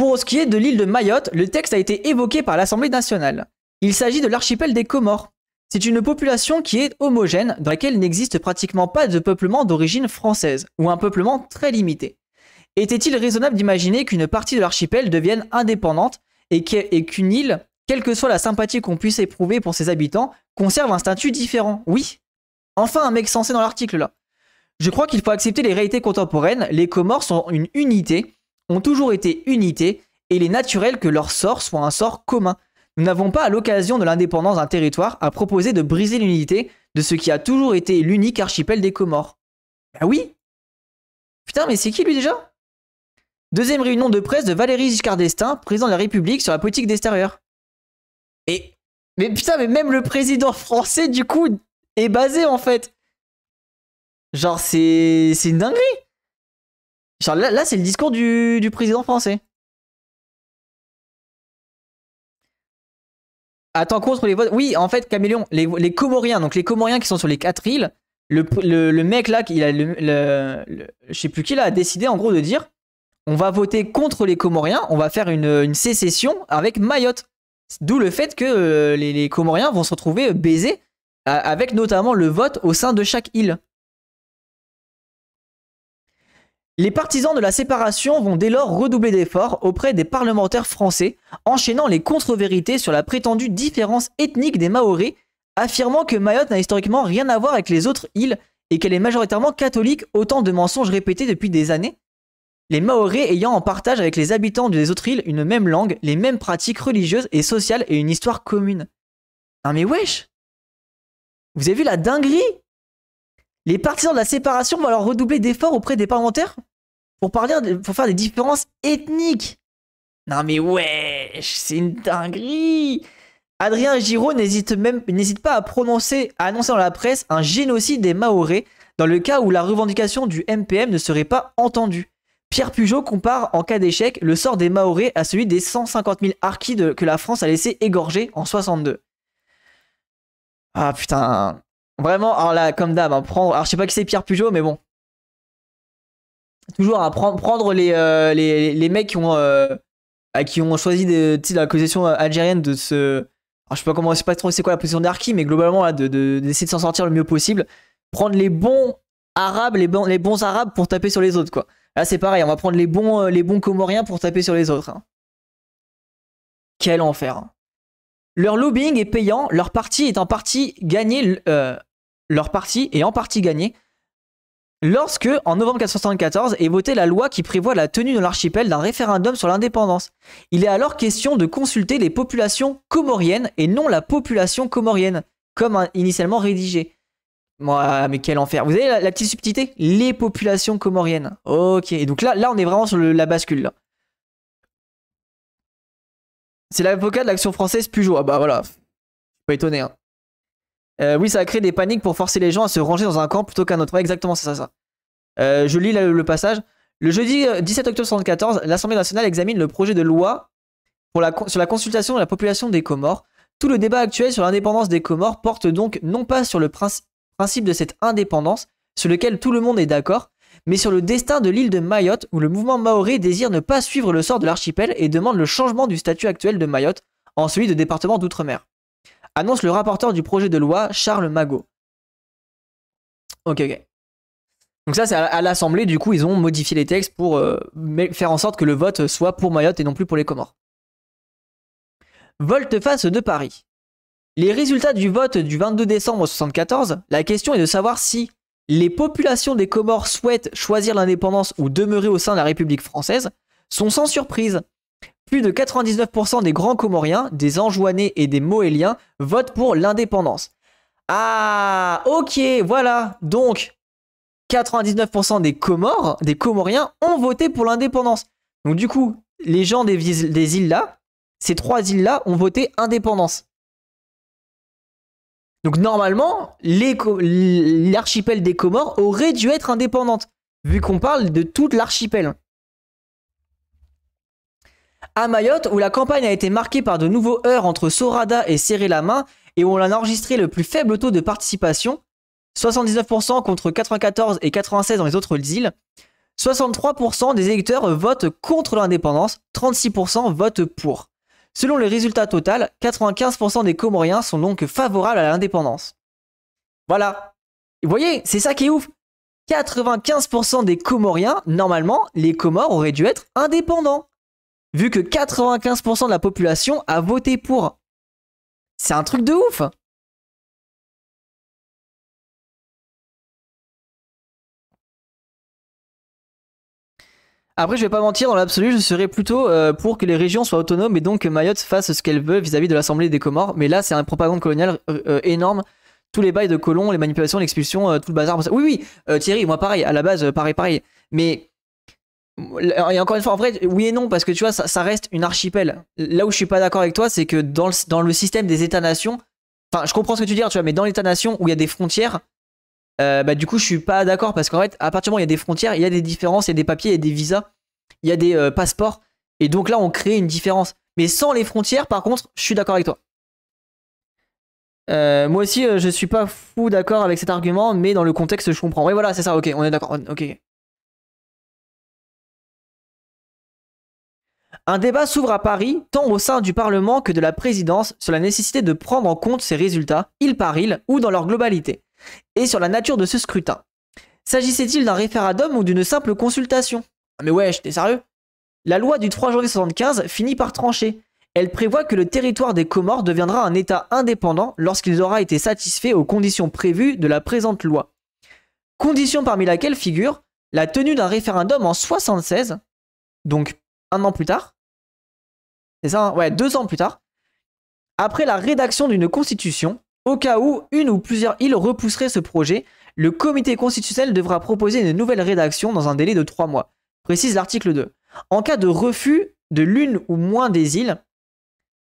Pour ce qui est de l'île de Mayotte, le texte a été évoqué par l'Assemblée nationale. Il s'agit de l'archipel des Comores. C'est une population qui est homogène, dans laquelle n'existe pratiquement pas de peuplement d'origine française, ou un peuplement très limité. Était-il raisonnable d'imaginer qu'une partie de l'archipel devienne indépendante et qu'une île, quelle que soit la sympathie qu'on puisse éprouver pour ses habitants, conserve un statut différent Oui Enfin un mec sensé dans l'article là. Je crois qu'il faut accepter les réalités contemporaines, les Comores sont une unité, ont toujours été unités et il est naturel que leur sort soit un sort commun. Nous n'avons pas à l'occasion de l'indépendance d'un territoire à proposer de briser l'unité de ce qui a toujours été l'unique archipel des Comores. Ah oui Putain, mais c'est qui lui déjà Deuxième réunion de presse de Valérie Giscard d'Estaing, président de la République sur la politique d'extérieur. Et... mais putain, mais même le président français, du coup, est basé en fait. Genre, c'est, c'est une dinguerie Là, là c'est le discours du, président français. Attends, contre les votes. Oui, en fait, Caméléon, les, Comoriens, donc les Comoriens qui sont sur les quatre îles, le, mec là, il a je sais plus qui là, a décidé en gros de dire on va voter contre les Comoriens, on va faire une, sécession avec Mayotte. D'où le fait que euh, les, Comoriens vont se retrouver baisés, avec notamment le vote au sein de chaque île. Les partisans de la séparation vont dès lors redoubler d'efforts auprès des parlementaires français, enchaînant les contre-vérités sur la prétendue différence ethnique des Maorés, affirmant que Mayotte n'a historiquement rien à voir avec les autres îles et qu'elle est majoritairement catholique, autant de mensonges répétés depuis des années. Les Maoris ayant en partage avec les habitants des autres îles une même langue, les mêmes pratiques religieuses et sociales et une histoire commune. Ah mais wesh Vous avez vu la dinguerie Les partisans de la séparation vont alors redoubler d'efforts auprès des parlementaires pour, parler, pour faire des différences ethniques. Non mais wesh, c'est une dinguerie Adrien Giraud n'hésite même n'hésite pas à prononcer, à annoncer dans la presse un génocide des Maorés dans le cas où la revendication du MPM ne serait pas entendue. Pierre Pugot compare en cas d'échec le sort des Maorés à celui des 150 000 harkis que la France a laissé égorger en 62. Ah putain, vraiment, alors là, comme d'hab, hein, prendre... alors je sais pas qui c'est Pierre Pugot, mais bon, toujours à prendre, euh, les, les, mecs qui ont, euh, qui ont choisi de, la position euh, algérienne de se. je sais pas comment, c'est pas trop c'est quoi la position d'Arki, mais globalement, d'essayer de, s'en sortir le mieux possible. Prendre les bons arabes, les bons, les bons arabes pour taper sur les autres, quoi. Là, c'est pareil, on va prendre les bons, les bons comoriens pour taper sur les autres. Hein. Quel enfer. Hein. Leur lobbying est payant, leur parti est en partie gagné, leur parti est en partie gagné lorsque, en novembre 1974, est votée la loi qui prévoit la tenue dans l'archipel d'un référendum sur l'indépendance. Il est alors question de consulter les populations comoriennes et non la population comorienne, comme initialement rédigé. Moi, mais quel enfer. Vous avez la, petite subtilité Les populations comoriennes. Ok, donc là, là on est vraiment sur la bascule. C'est l'avocat de l'action française Pujol. Ah bah voilà. pas étonné. Hein. Euh, oui, ça a créé des paniques pour forcer les gens à se ranger dans un camp plutôt qu'un autre. exactement, c'est ça, ça. Euh, je lis le passage. Le jeudi 17 euh, octobre 1974, l'Assemblée nationale examine le projet de loi sur la consultation de la population des Comores. Tout le débat actuel sur l'indépendance des Comores porte donc non pas sur le principe de cette indépendance, sur lequel tout le monde est d'accord, mais sur le destin de l'île de Mayotte, où le mouvement maoré désire ne pas suivre le sort de l'archipel et demande le changement du statut actuel de Mayotte en celui de département d'outre-mer annonce le rapporteur du projet de loi, Charles Magot. Ok, ok. Donc ça, c'est à l'Assemblée, du coup, ils ont modifié les textes pour euh, faire en sorte que le vote soit pour Mayotte et non plus pour les Comores. Volte-face de Paris. Les résultats du vote du 22 décembre 1974, la question est de savoir si les populations des Comores souhaitent choisir l'indépendance ou demeurer au sein de la République française, sont sans surprise plus de 99% des grands Comoriens, des Anjouanais et des Moéliens votent pour l'indépendance. Ah, ok, voilà. Donc, 99% des Comores, des Comoriens ont voté pour l'indépendance. Donc du coup, les gens des, îles-là, ces trois îles-là ont voté indépendance. Donc normalement, l'archipel des Comores aurait dû être indépendante, vu qu'on parle de toute l'archipel. À Mayotte, où la campagne a été marquée par de nouveaux heurts entre Sorada et Serrer la main, et où on a enregistré le plus faible taux de participation, 79% contre 94 et 96 dans les autres îles, 63% des électeurs votent contre l'indépendance, 36% votent pour. Selon les résultats total, 95% des Comoriens sont donc favorables à l'indépendance. Voilà. vous voyez, c'est ça qui est ouf. 95% des Comoriens, normalement, les Comores auraient dû être indépendants vu que 95% de la population a voté pour. C'est un truc de ouf Après, je vais pas mentir, dans l'absolu, je serais plutôt euh, pour que les régions soient autonomes et donc que Mayotte fasse ce qu'elle veut vis-à-vis de l'Assemblée des Comores. Mais là, c'est un propagande coloniale euh, euh, énorme. Tous les bails de colons, les manipulations, l'expulsion, tout le bazar. Oui, oui, Thierry, moi pareil, à la base, pareil, pareil. Mais et encore une fois, en vrai, oui et non, parce que tu vois, ça, reste une archipel. Là où je suis pas d'accord avec toi, c'est que dans le, système des États-nations, enfin, je comprends ce que tu dis, tu vois, mais dans l'État-nation où il y a des frontières, euh, bah, du coup, je suis pas d'accord parce qu'en fait, à partir du moment où il y a des frontières, il y a des différences, il y a des papiers, il y a des visas, il y a des euh, passeports. Et donc là, on crée une différence. Mais sans les frontières, par contre, je suis d'accord avec toi. Euh, moi aussi, je suis pas fou d'accord avec cet argument, mais dans le contexte, je comprends. Oui, voilà, c'est ça, ok, on est d'accord, ok. Un débat s'ouvre à Paris, tant au sein du Parlement que de la présidence, sur la nécessité de prendre en compte ces résultats, île par île ou dans leur globalité, et sur la nature de ce scrutin. S'agissait-il d'un référendum ou d'une simple consultation Mais ouais, t'es sérieux La loi du 3 janvier 75 finit par trancher. Elle prévoit que le territoire des Comores deviendra un État indépendant lorsqu'il aura été satisfait aux conditions prévues de la présente loi. Condition parmi laquelle figure la tenue d'un référendum en 76, donc un an plus tard. C'est ça, hein, ouais, deux ans plus tard. Après la rédaction d'une constitution, au cas où une ou plusieurs îles repousseraient ce projet, le comité constitutionnel devra proposer une nouvelle rédaction dans un délai de trois mois, précise l'article 2. En cas de refus de l'une ou moins des îles,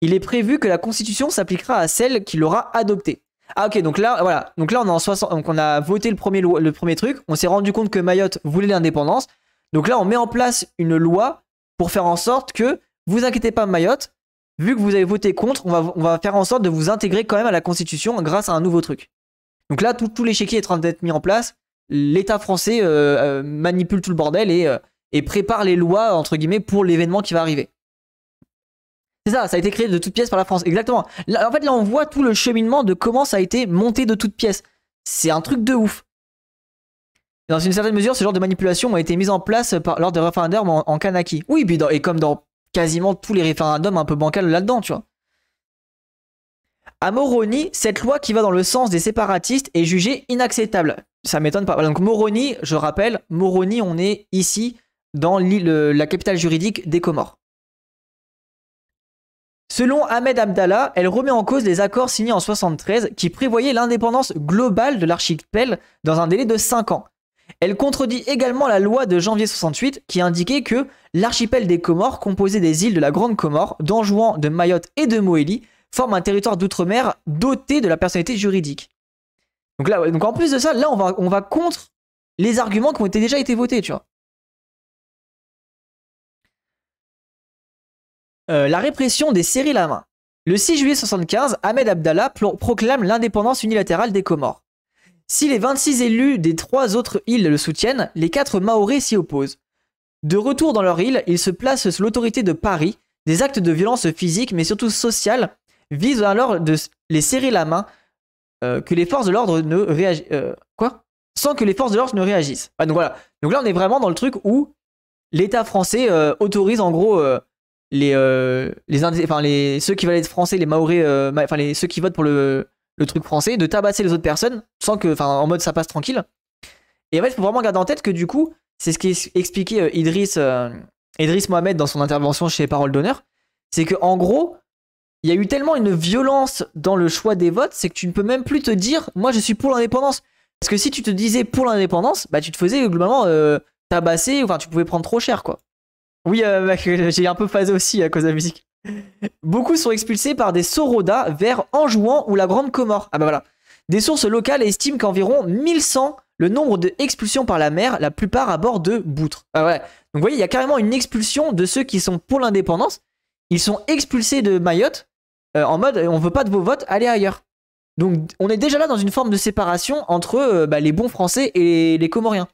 il est prévu que la constitution s'appliquera à celle qui l'aura adoptée. Ah ok, donc là, voilà. Donc là, on, en on a voté le premier, le premier truc. On s'est rendu compte que Mayotte voulait l'indépendance. Donc là, on met en place une loi pour faire en sorte que, vous inquiétez pas Mayotte, vu que vous avez voté contre, on va, on va faire en sorte de vous intégrer quand même à la Constitution grâce à un nouveau truc. Donc là, tout, tout qui est en train d'être mis en place, l'État français euh, euh, manipule tout le bordel et, euh, et prépare les lois, entre guillemets, pour l'événement qui va arriver. C'est ça, ça a été créé de toutes pièces par la France, exactement. Là, en fait, là, on voit tout le cheminement de comment ça a été monté de toutes pièces. C'est un truc de ouf. Dans une certaine mesure, ce genre de manipulation a été mise en place lors des référendums en, Kanaki. Oui, et comme dans quasiment tous les référendums un peu bancals là-dedans, tu vois. À Moroni, cette loi qui va dans le sens des séparatistes est jugée inacceptable. Ça m'étonne pas. Donc Moroni, je rappelle, Moroni, on est ici dans la capitale juridique des Comores. Selon Ahmed Abdallah, elle remet en cause les accords signés en 73 qui prévoyaient l'indépendance globale de l'archipel dans un délai de 5 ans. Elle contredit également la loi de janvier 68 qui indiquait que l'archipel des Comores, composé des îles de la Grande Comore, d'Anjouan, de Mayotte et de Moélie, forme un territoire d'outre-mer doté de la personnalité juridique. Donc en plus de ça, là on va, contre les arguments qui ont déjà été votés, tu vois. Euh, la répression des séries la Le 6 juillet 75, Ahmed Abdallah proclame l'indépendance unilatérale des Comores. Si les 26 élus des trois autres îles le soutiennent, les quatre Maoris s'y opposent. De retour dans leur île, ils se placent sous l'autorité de Paris. Des actes de violence physique, mais surtout sociale, visent alors de les serrer la main euh, que les forces de l'ordre ne réagissent. Euh, quoi Sans que les forces de l'ordre ne réagissent. Ah, donc voilà. Donc là, on est vraiment dans le truc où l'État français euh, autorise en gros les, ceux qui veulent être français, les Maoris, enfin ceux qui votent pour le, le truc français, de tabasser les autres personnes, sans que, enfin, en mode ça passe tranquille. Et en fait, il faut vraiment garder en tête que du coup, c'est ce qu'expliquait expliquait euh, Idriss, euh, Idriss Mohamed dans son intervention chez Parole d'honneur, c'est que en gros, il y a eu tellement une violence dans le choix des votes, c'est que tu ne peux même plus te dire, moi je suis pour l'indépendance. Parce que si tu te disais pour l'indépendance, bah tu te faisais globalement euh, tabasser, enfin tu pouvais prendre trop cher quoi. Oui, j'ai un peu phasé aussi à cause de la musique. Beaucoup sont expulsés par des Sorodas vers Anjouan ou la Grande Comore. Ah bah voilà. Des sources locales estiment qu'environ 1100 le nombre d'expulsions par la mer, la plupart à bord de boutre. Ah ouais. Donc vous voyez, il y a carrément une expulsion de ceux qui sont pour l'indépendance. Ils sont expulsés de Mayotte euh, en mode on veut pas de vos votes, allez ailleurs. Donc on est déjà là dans une forme de séparation entre euh, bah, les bons Français et les Comoriens.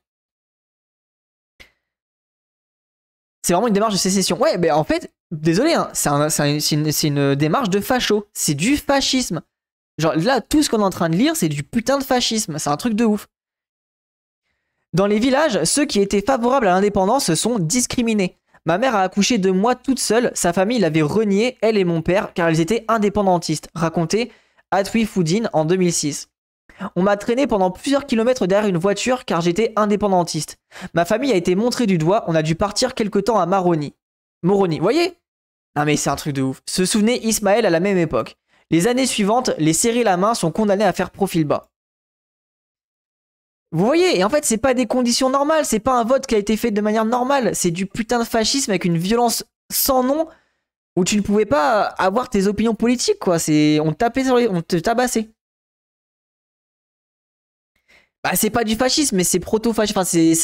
c'est vraiment une démarche de sécession. Ouais, mais en fait, désolé, hein, c'est une, démarche de facho. C'est du fascisme. Genre là, tout ce qu'on est en train de lire, c'est du putain de fascisme. C'est un truc de ouf. Dans les villages, ceux qui étaient favorables à l'indépendance se sont discriminés. Ma mère a accouché de moi toute seule, sa famille l'avait reniée, elle et mon père, car ils étaient indépendantistes, raconté Atwi Foudin en 2006. On m'a traîné pendant plusieurs kilomètres derrière une voiture car j'étais indépendantiste. Ma famille a été montrée du doigt, on a dû partir quelque temps à Maroni. Moroni, voyez Ah mais c'est un truc de ouf. Se souvenez Ismaël à la même époque. Les années suivantes, les serrés la main sont condamnés à faire profil bas. Vous voyez, et en fait, c'est pas des conditions normales, c'est pas un vote qui a été fait de manière normale, c'est du putain de fascisme avec une violence sans nom où tu ne pouvais pas avoir tes opinions politiques, quoi. C'est on tapait sur les... on te tabassait. Bah, c'est pas du fascisme, mais c'est proto-fasciste.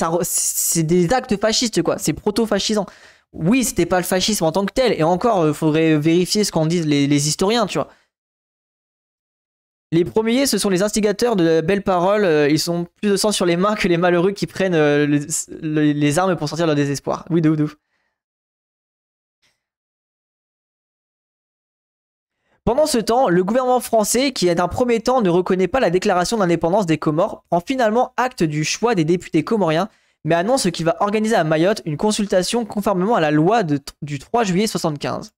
Enfin, c'est des actes fascistes, quoi. C'est proto-fascisant. Oui, c'était pas le fascisme en tant que tel. Et encore, il euh, faudrait vérifier ce qu'en disent les, historiens, tu vois. Les premiers, ce sont les instigateurs de belles paroles. Euh, ils sont plus de sang sur les mains que les malheureux qui prennent euh, les armes pour sortir leur désespoir. Oui, de ouf, de Pendant ce temps, le gouvernement français, qui d'un premier temps ne reconnaît pas la déclaration d'indépendance des Comores, prend finalement acte du choix des députés comoriens, mais annonce qu'il va organiser à Mayotte une consultation conformément à la loi du 3 juillet 75.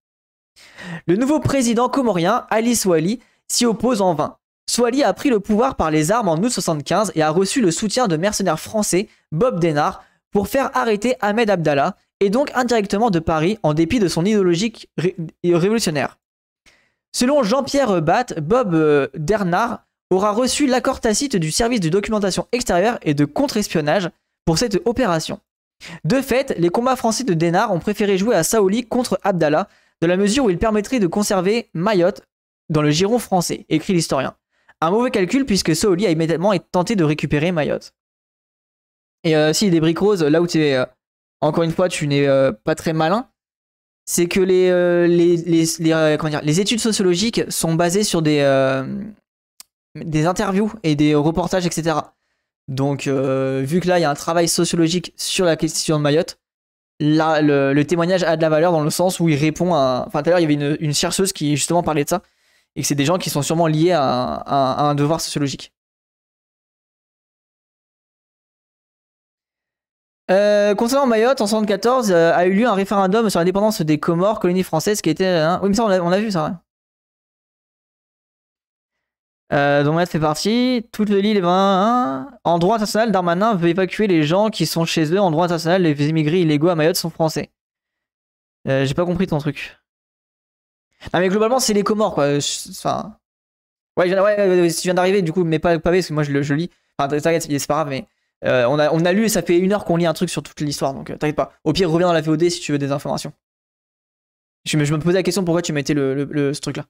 Le nouveau président comorien, Ali Swali, s'y oppose en vain. Swali a pris le pouvoir par les armes en août 75 et a reçu le soutien de mercenaires français, Bob Denard, pour faire arrêter Ahmed Abdallah, et donc indirectement de Paris en dépit de son idéologie révolutionnaire. Selon Jean-Pierre Batte, Bob Dernard euh, aura reçu l'accord tacite du service de documentation extérieure et de contre-espionnage pour cette opération. De fait, les combats français de Dénard ont préféré jouer à Saoli contre Abdallah, de la mesure où il permettrait de conserver Mayotte dans le giron français, écrit l'historien. Un mauvais calcul puisque Saoli a immédiatement tenté de récupérer Mayotte. Et euh, si des briques roses, là où tu es, euh, encore une fois, tu n'es pas très malin, c'est que les, euh, euh, les, études sociologiques sont basées sur des, euh, des interviews et des reportages, etc. Donc, vu que là, il y a un travail sociologique sur la question de Mayotte, là, le, témoignage a de la valeur dans le sens où il répond à. Enfin, tout à l'heure, il y avait une, chercheuse qui justement parlait de ça, et que c'est des gens qui sont sûrement liés à un devoir sociologique. Euh, concernant Mayotte, en 74 euh, a eu lieu un référendum sur l'indépendance des Comores, colonie française, qui était. Hein, oui, mais ça, on a, vu ça. Ouais. Euh, donc, Mayotte fait partie. Toute l'île est 21. En droit international, Darmanin veut évacuer les gens qui sont chez eux. En droit international, les immigrés illégaux à Mayotte sont français. Euh, j'ai pas compris ton truc. Non, mais globalement, c'est les Comores, quoi. Enfin. Ouais, ouais, si tu viens d'arriver, du coup, mais pas le pavé, parce que moi, je le je lis. Enfin, t'inquiète, c'est pas grave, mais. Euh, on, a, lu et ça fait une heure qu'on lit un truc sur toute l'histoire, donc euh, t'inquiète pas. Au pire, reviens dans la VOD si tu veux des informations. Je me, posais la question pourquoi tu mettais le, ce truc-là.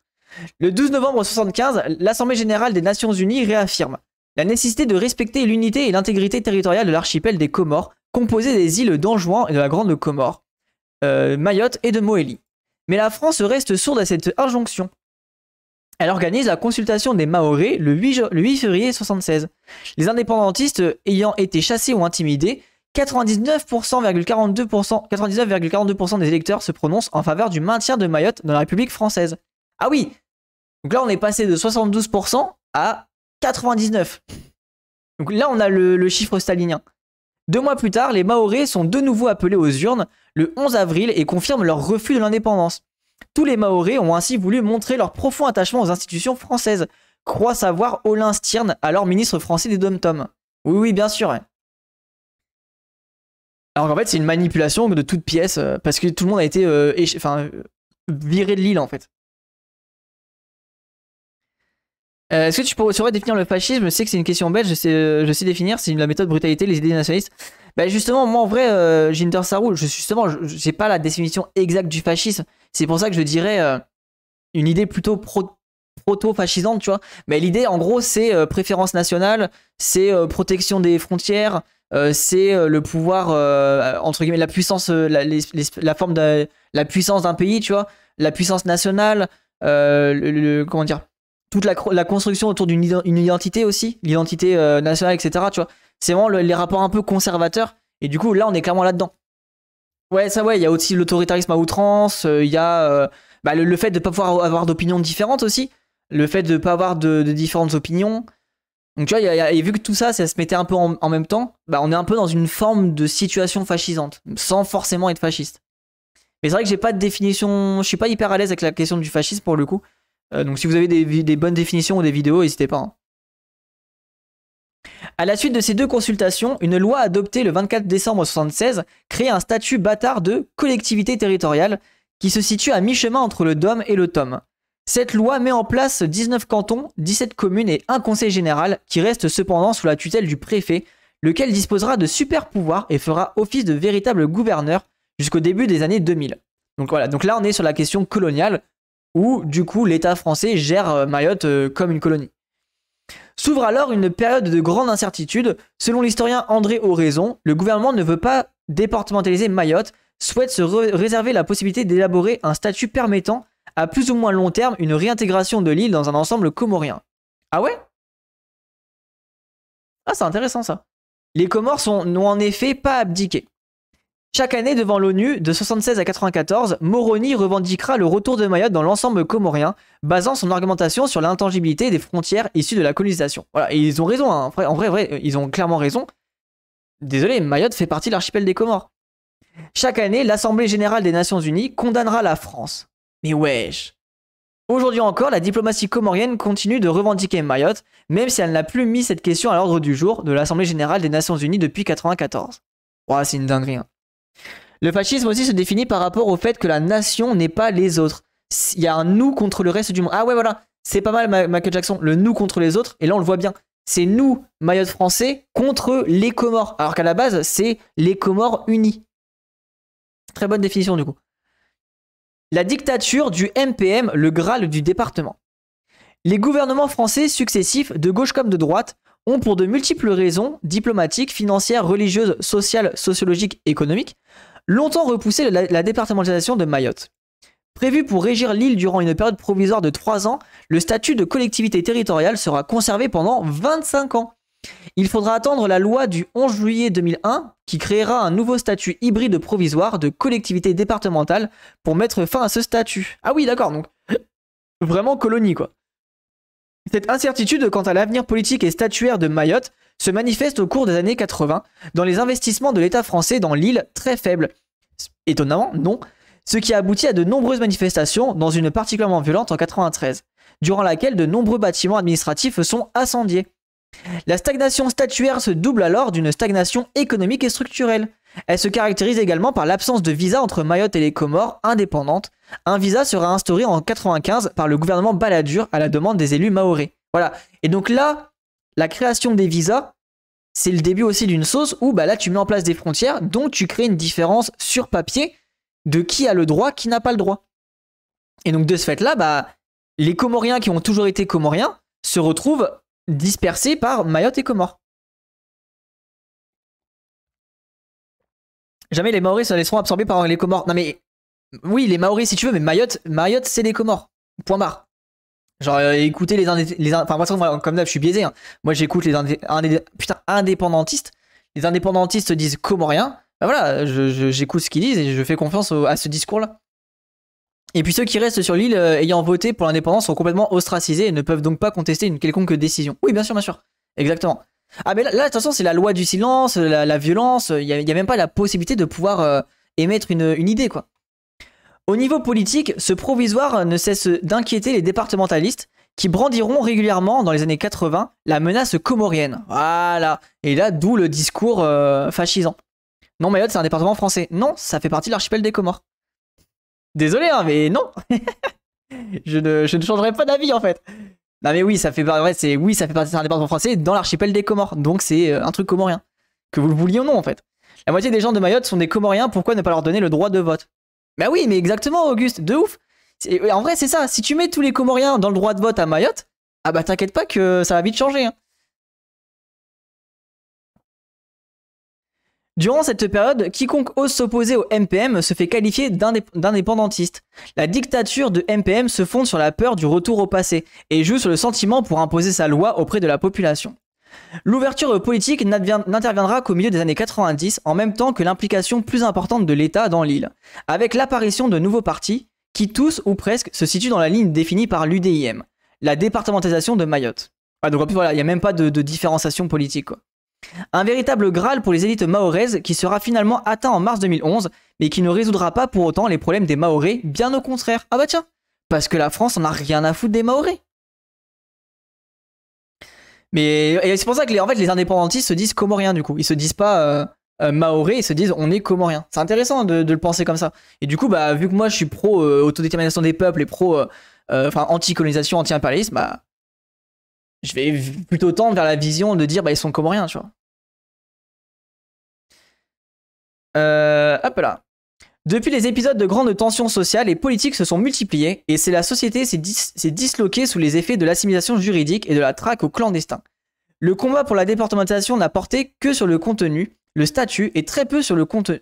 Le 12 novembre 75, l'Assemblée générale des Nations Unies réaffirme la nécessité de respecter l'unité et l'intégrité territoriale de l'archipel des Comores, composé des îles d'Anjouan et de la Grande Comore, euh, Mayotte et de Moélie. Mais la France reste sourde à cette injonction elle organise la consultation des Maorés le 8, février 76. Les indépendantistes euh, ayant été chassés ou intimidés, 99,42% des électeurs se prononcent en faveur du maintien de Mayotte dans la République française. Ah oui Donc là, on est passé de 72% à 99%. Donc là, on a le, chiffre stalinien. Deux mois plus tard, les Maorés sont de nouveau appelés aux urnes le 11 avril et confirment leur refus de l'indépendance. Tous les Maoris ont ainsi voulu montrer leur profond attachement aux institutions françaises, croit savoir Olin Stirn, alors ministre français des Dom-Tom. Oui, oui, bien sûr. Alors qu'en fait, c'est une manipulation de toute pièce, euh, parce que tout le monde a été euh, enfin, viré de l'île, en fait. Euh, est-ce que tu pourrais définir le fascisme Je sais que c'est une question belge, je sais, définir, c'est la méthode brutalité, les idées nationalistes. Ben justement, moi en vrai, Jinder Sarou, je, justement, j'ai pas la définition exacte du fascisme, c'est pour ça que je dirais euh, une idée plutôt proto-fascisante, tu vois. Mais l'idée, en gros, c'est euh, préférence nationale, c'est euh, protection des frontières, c'est le pouvoir, entre guillemets, la puissance, la, forme de la puissance d'un pays, tu vois, la puissance nationale, le, comment dire, toute la, construction autour d'une identité aussi, l'identité nationale, etc., tu vois. C'est vraiment les rapports un peu conservateurs, et du coup, là, on est clairement là-dedans. Ouais, ça, ouais, il y a aussi l'autoritarisme à outrance, euh, il y a euh, bah, le, fait de ne pas pouvoir avoir d'opinions différentes aussi, le fait de ne pas avoir de, différentes opinions. Donc, tu vois, y et vu que tout ça, ça se mettait un peu en, même temps, bah, on est un peu dans une forme de situation fascisante, sans forcément être fasciste. Mais c'est vrai que j'ai pas de définition, je suis pas hyper à l'aise avec la question du fascisme pour le coup. Euh, donc, si vous avez des, bonnes définitions ou des vidéos, n'hésitez pas. Hein. À la suite de ces deux consultations, une loi adoptée le 24 décembre 1976 crée un statut bâtard de collectivité territoriale qui se situe à mi-chemin entre le Dôme et le TOM. Cette loi met en place 19 cantons, 17 communes et un conseil général qui reste cependant sous la tutelle du préfet, lequel disposera de super pouvoirs et fera office de véritable gouverneur jusqu'au début des années 2000. Donc voilà, donc là on est sur la question coloniale où du coup l'État français gère euh, Mayotte euh, comme une colonie. S'ouvre alors une période de grande incertitude. Selon l'historien André Oraison, le gouvernement ne veut pas départementaliser Mayotte, souhaite se réserver la possibilité d'élaborer un statut permettant, à plus ou moins long terme, une réintégration de l'île dans un ensemble comorien. Ah ouais Ah, c'est intéressant ça. Les Comores n'ont en effet pas abdiqué. Chaque année, devant l'ONU, de 76 à 94, Moroni revendiquera le retour de Mayotte dans l'ensemble comorien, basant son argumentation sur l'intangibilité des frontières issues de la colonisation. Voilà, et ils ont raison, hein. en vrai, vrai, ils ont clairement raison. Désolé, Mayotte fait partie de l'archipel des Comores. Chaque année, l'Assemblée générale des Nations Unies condamnera la France. Mais wesh Aujourd'hui encore, la diplomatie comorienne continue de revendiquer Mayotte, même si elle n'a plus mis cette question à l'ordre du jour de l'Assemblée générale des Nations Unies depuis 1994. Ouah, c'est une dinguerie. Hein. Le fascisme aussi se définit par rapport au fait que la nation n'est pas les autres. Il y a un nous contre le reste du monde. Ah ouais, voilà, c'est pas mal Michael Jackson, le nous contre les autres, et là on le voit bien. C'est nous, Mayotte français, contre les Comores, alors qu'à la base c'est les Comores unis. Très bonne définition du coup. La dictature du MPM, le Graal du département. Les gouvernements français successifs, de gauche comme de droite, ont pour de multiples raisons, diplomatiques, financières, religieuses, sociales, sociologiques, économiques, longtemps repoussé la, départementalisation de Mayotte. Prévu pour régir l'île durant une période provisoire de 3 ans, le statut de collectivité territoriale sera conservé pendant 25 ans. Il faudra attendre la loi du 11 juillet 2001 qui créera un nouveau statut hybride provisoire de collectivité départementale pour mettre fin à ce statut. Ah oui, d'accord, donc vraiment colonie quoi. Cette incertitude quant à l'avenir politique et statuaire de Mayotte se manifeste au cours des années 80 dans les investissements de l'État français dans l'île très faible. Étonnamment, non. Ce qui a abouti à de nombreuses manifestations, dans une particulièrement violente en 93, durant laquelle de nombreux bâtiments administratifs sont incendiés. La stagnation statuaire se double alors d'une stagnation économique et structurelle. Elle se caractérise également par l'absence de visa entre Mayotte et les Comores indépendantes. Un visa sera instauré en 95 par le gouvernement Balladur à la demande des élus maorés. Voilà. Et donc là, la création des visas, c'est le début aussi d'une sauce où bah là tu mets en place des frontières, dont tu crées une différence sur papier de qui a le droit, qui n'a pas le droit. Et donc de ce fait-là, bah, les Comoriens qui ont toujours été Comoriens se retrouvent dispersés par Mayotte et Comores. Jamais les Maoris se laisseront absorber par les Comores. Non mais oui, les Maoris si tu veux, mais Mayotte, Mayotte c'est les Comores. Point barre. Genre, écoutez euh, écouter les, indé les Enfin, moi, comme d'hab, je suis biaisé. Hein. Moi, j'écoute les indé putain, indépendantistes. Les indépendantistes disent comment rien. Ben voilà, j'écoute ce qu'ils disent et je fais confiance à ce discours-là. Et puis ceux qui restent sur l'île euh, ayant voté pour l'indépendance sont complètement ostracisés et ne peuvent donc pas contester une quelconque décision. Oui, bien sûr, bien sûr. Exactement. Ah, mais là, de toute façon, c'est la loi du silence, la, violence. Il n'y a, même pas la possibilité de pouvoir euh, émettre une idée, quoi. Au niveau politique, ce provisoire ne cesse d'inquiéter les départementalistes qui brandiront régulièrement dans les années 80 la menace comorienne. Voilà. Et là, d'où le discours euh, fascisant. Non, Mayotte, c'est un département français. Non, ça fait partie de l'archipel des Comores. Désolé, hein, mais non. je, ne, changerai pas d'avis, en fait. Non, mais oui, ça fait, c'est, oui, ça fait partie d'un département français dans l'archipel des Comores. Donc, c'est euh, un truc comorien. Que vous le vouliez ou non, en fait. La moitié des gens de Mayotte sont des Comoriens. Pourquoi ne pas leur donner le droit de vote bah oui, mais exactement, Auguste, de ouf. En vrai, c'est ça. Si tu mets tous les Comoriens dans le droit de vote à Mayotte, ah bah t'inquiète pas que ça va vite changer. Hein. Durant cette période, quiconque ose s'opposer au MPM se fait qualifier d'indépendantiste. La dictature de MPM se fonde sur la peur du retour au passé et joue sur le sentiment pour imposer sa loi auprès de la population. L'ouverture politique n'interviendra qu'au milieu des années 90, en même temps que l'implication plus importante de l'État dans l'île, avec l'apparition de nouveaux partis, qui tous ou presque se situent dans la ligne définie par l'UDIM, la départementalisation de Mayotte. Ah, donc en plus, voilà, il n'y a même pas de, différenciation politique. Quoi. Un véritable Graal pour les élites maoraises qui sera finalement atteint en mars 2011, mais qui ne résoudra pas pour autant les problèmes des maorés, bien au contraire. Ah bah tiens, parce que la France en a rien à foutre des Maorés. Mais c'est pour ça que les, en fait, les indépendantistes se disent comoriens du coup. Ils se disent pas euh, euh, maoré ils se disent on est comoriens. C'est intéressant de, le penser comme ça. Et du coup, bah, vu que moi je suis pro euh, autodétermination des peuples et pro enfin anti-colonisation, anti-impérialisme, bah, je vais plutôt tendre vers la vision de dire bah ils sont comoriens, tu vois. hop là. Depuis, les épisodes de grandes tensions sociales et politiques se sont multipliés et c'est la société s'est disloquée sous les effets de l'assimilation juridique et de la traque aux clandestins. Le combat pour la déportementation n'a porté que sur le contenu, le statut et très peu sur le contenu.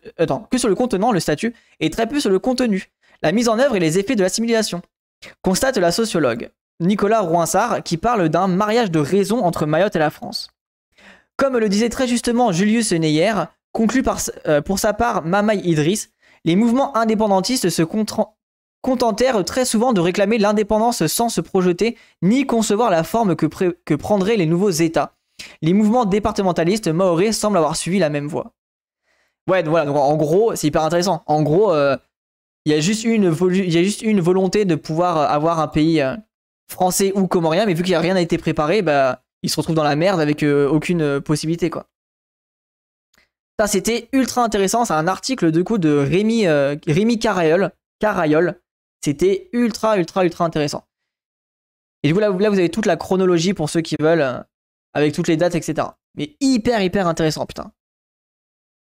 que sur le contenant, le statut et très peu sur le contenu, la mise en œuvre et les effets de l'assimilation. Constate la sociologue Nicolas Rouinsard qui parle d'un mariage de raison entre Mayotte et la France. Comme le disait très justement Julius Neyer, conclut euh, pour sa part Mamai Idriss, les mouvements indépendantistes se contentèrent très souvent de réclamer l'indépendance sans se projeter ni concevoir la forme que, prendraient les nouveaux États. Les mouvements départementalistes maorés semblent avoir suivi la même voie. Ouais, donc voilà, en gros, c'est hyper intéressant. En gros, euh, il y, a juste une juste une volonté de pouvoir euh, avoir un pays euh, français ou comorien, mais vu qu'il n'y a rien été préparé, bah, ils se retrouvent dans la merde avec aucune possibilité, quoi. Ça, c'était ultra intéressant. C'est un article de coup de euh, Rémi, Carayol. Carayol. C'était ultra, ultra, ultra intéressant. Et du coup, là, vous avez toute la chronologie pour ceux qui veulent, euh, avec toutes les dates, etc. Mais hyper, hyper intéressant, putain.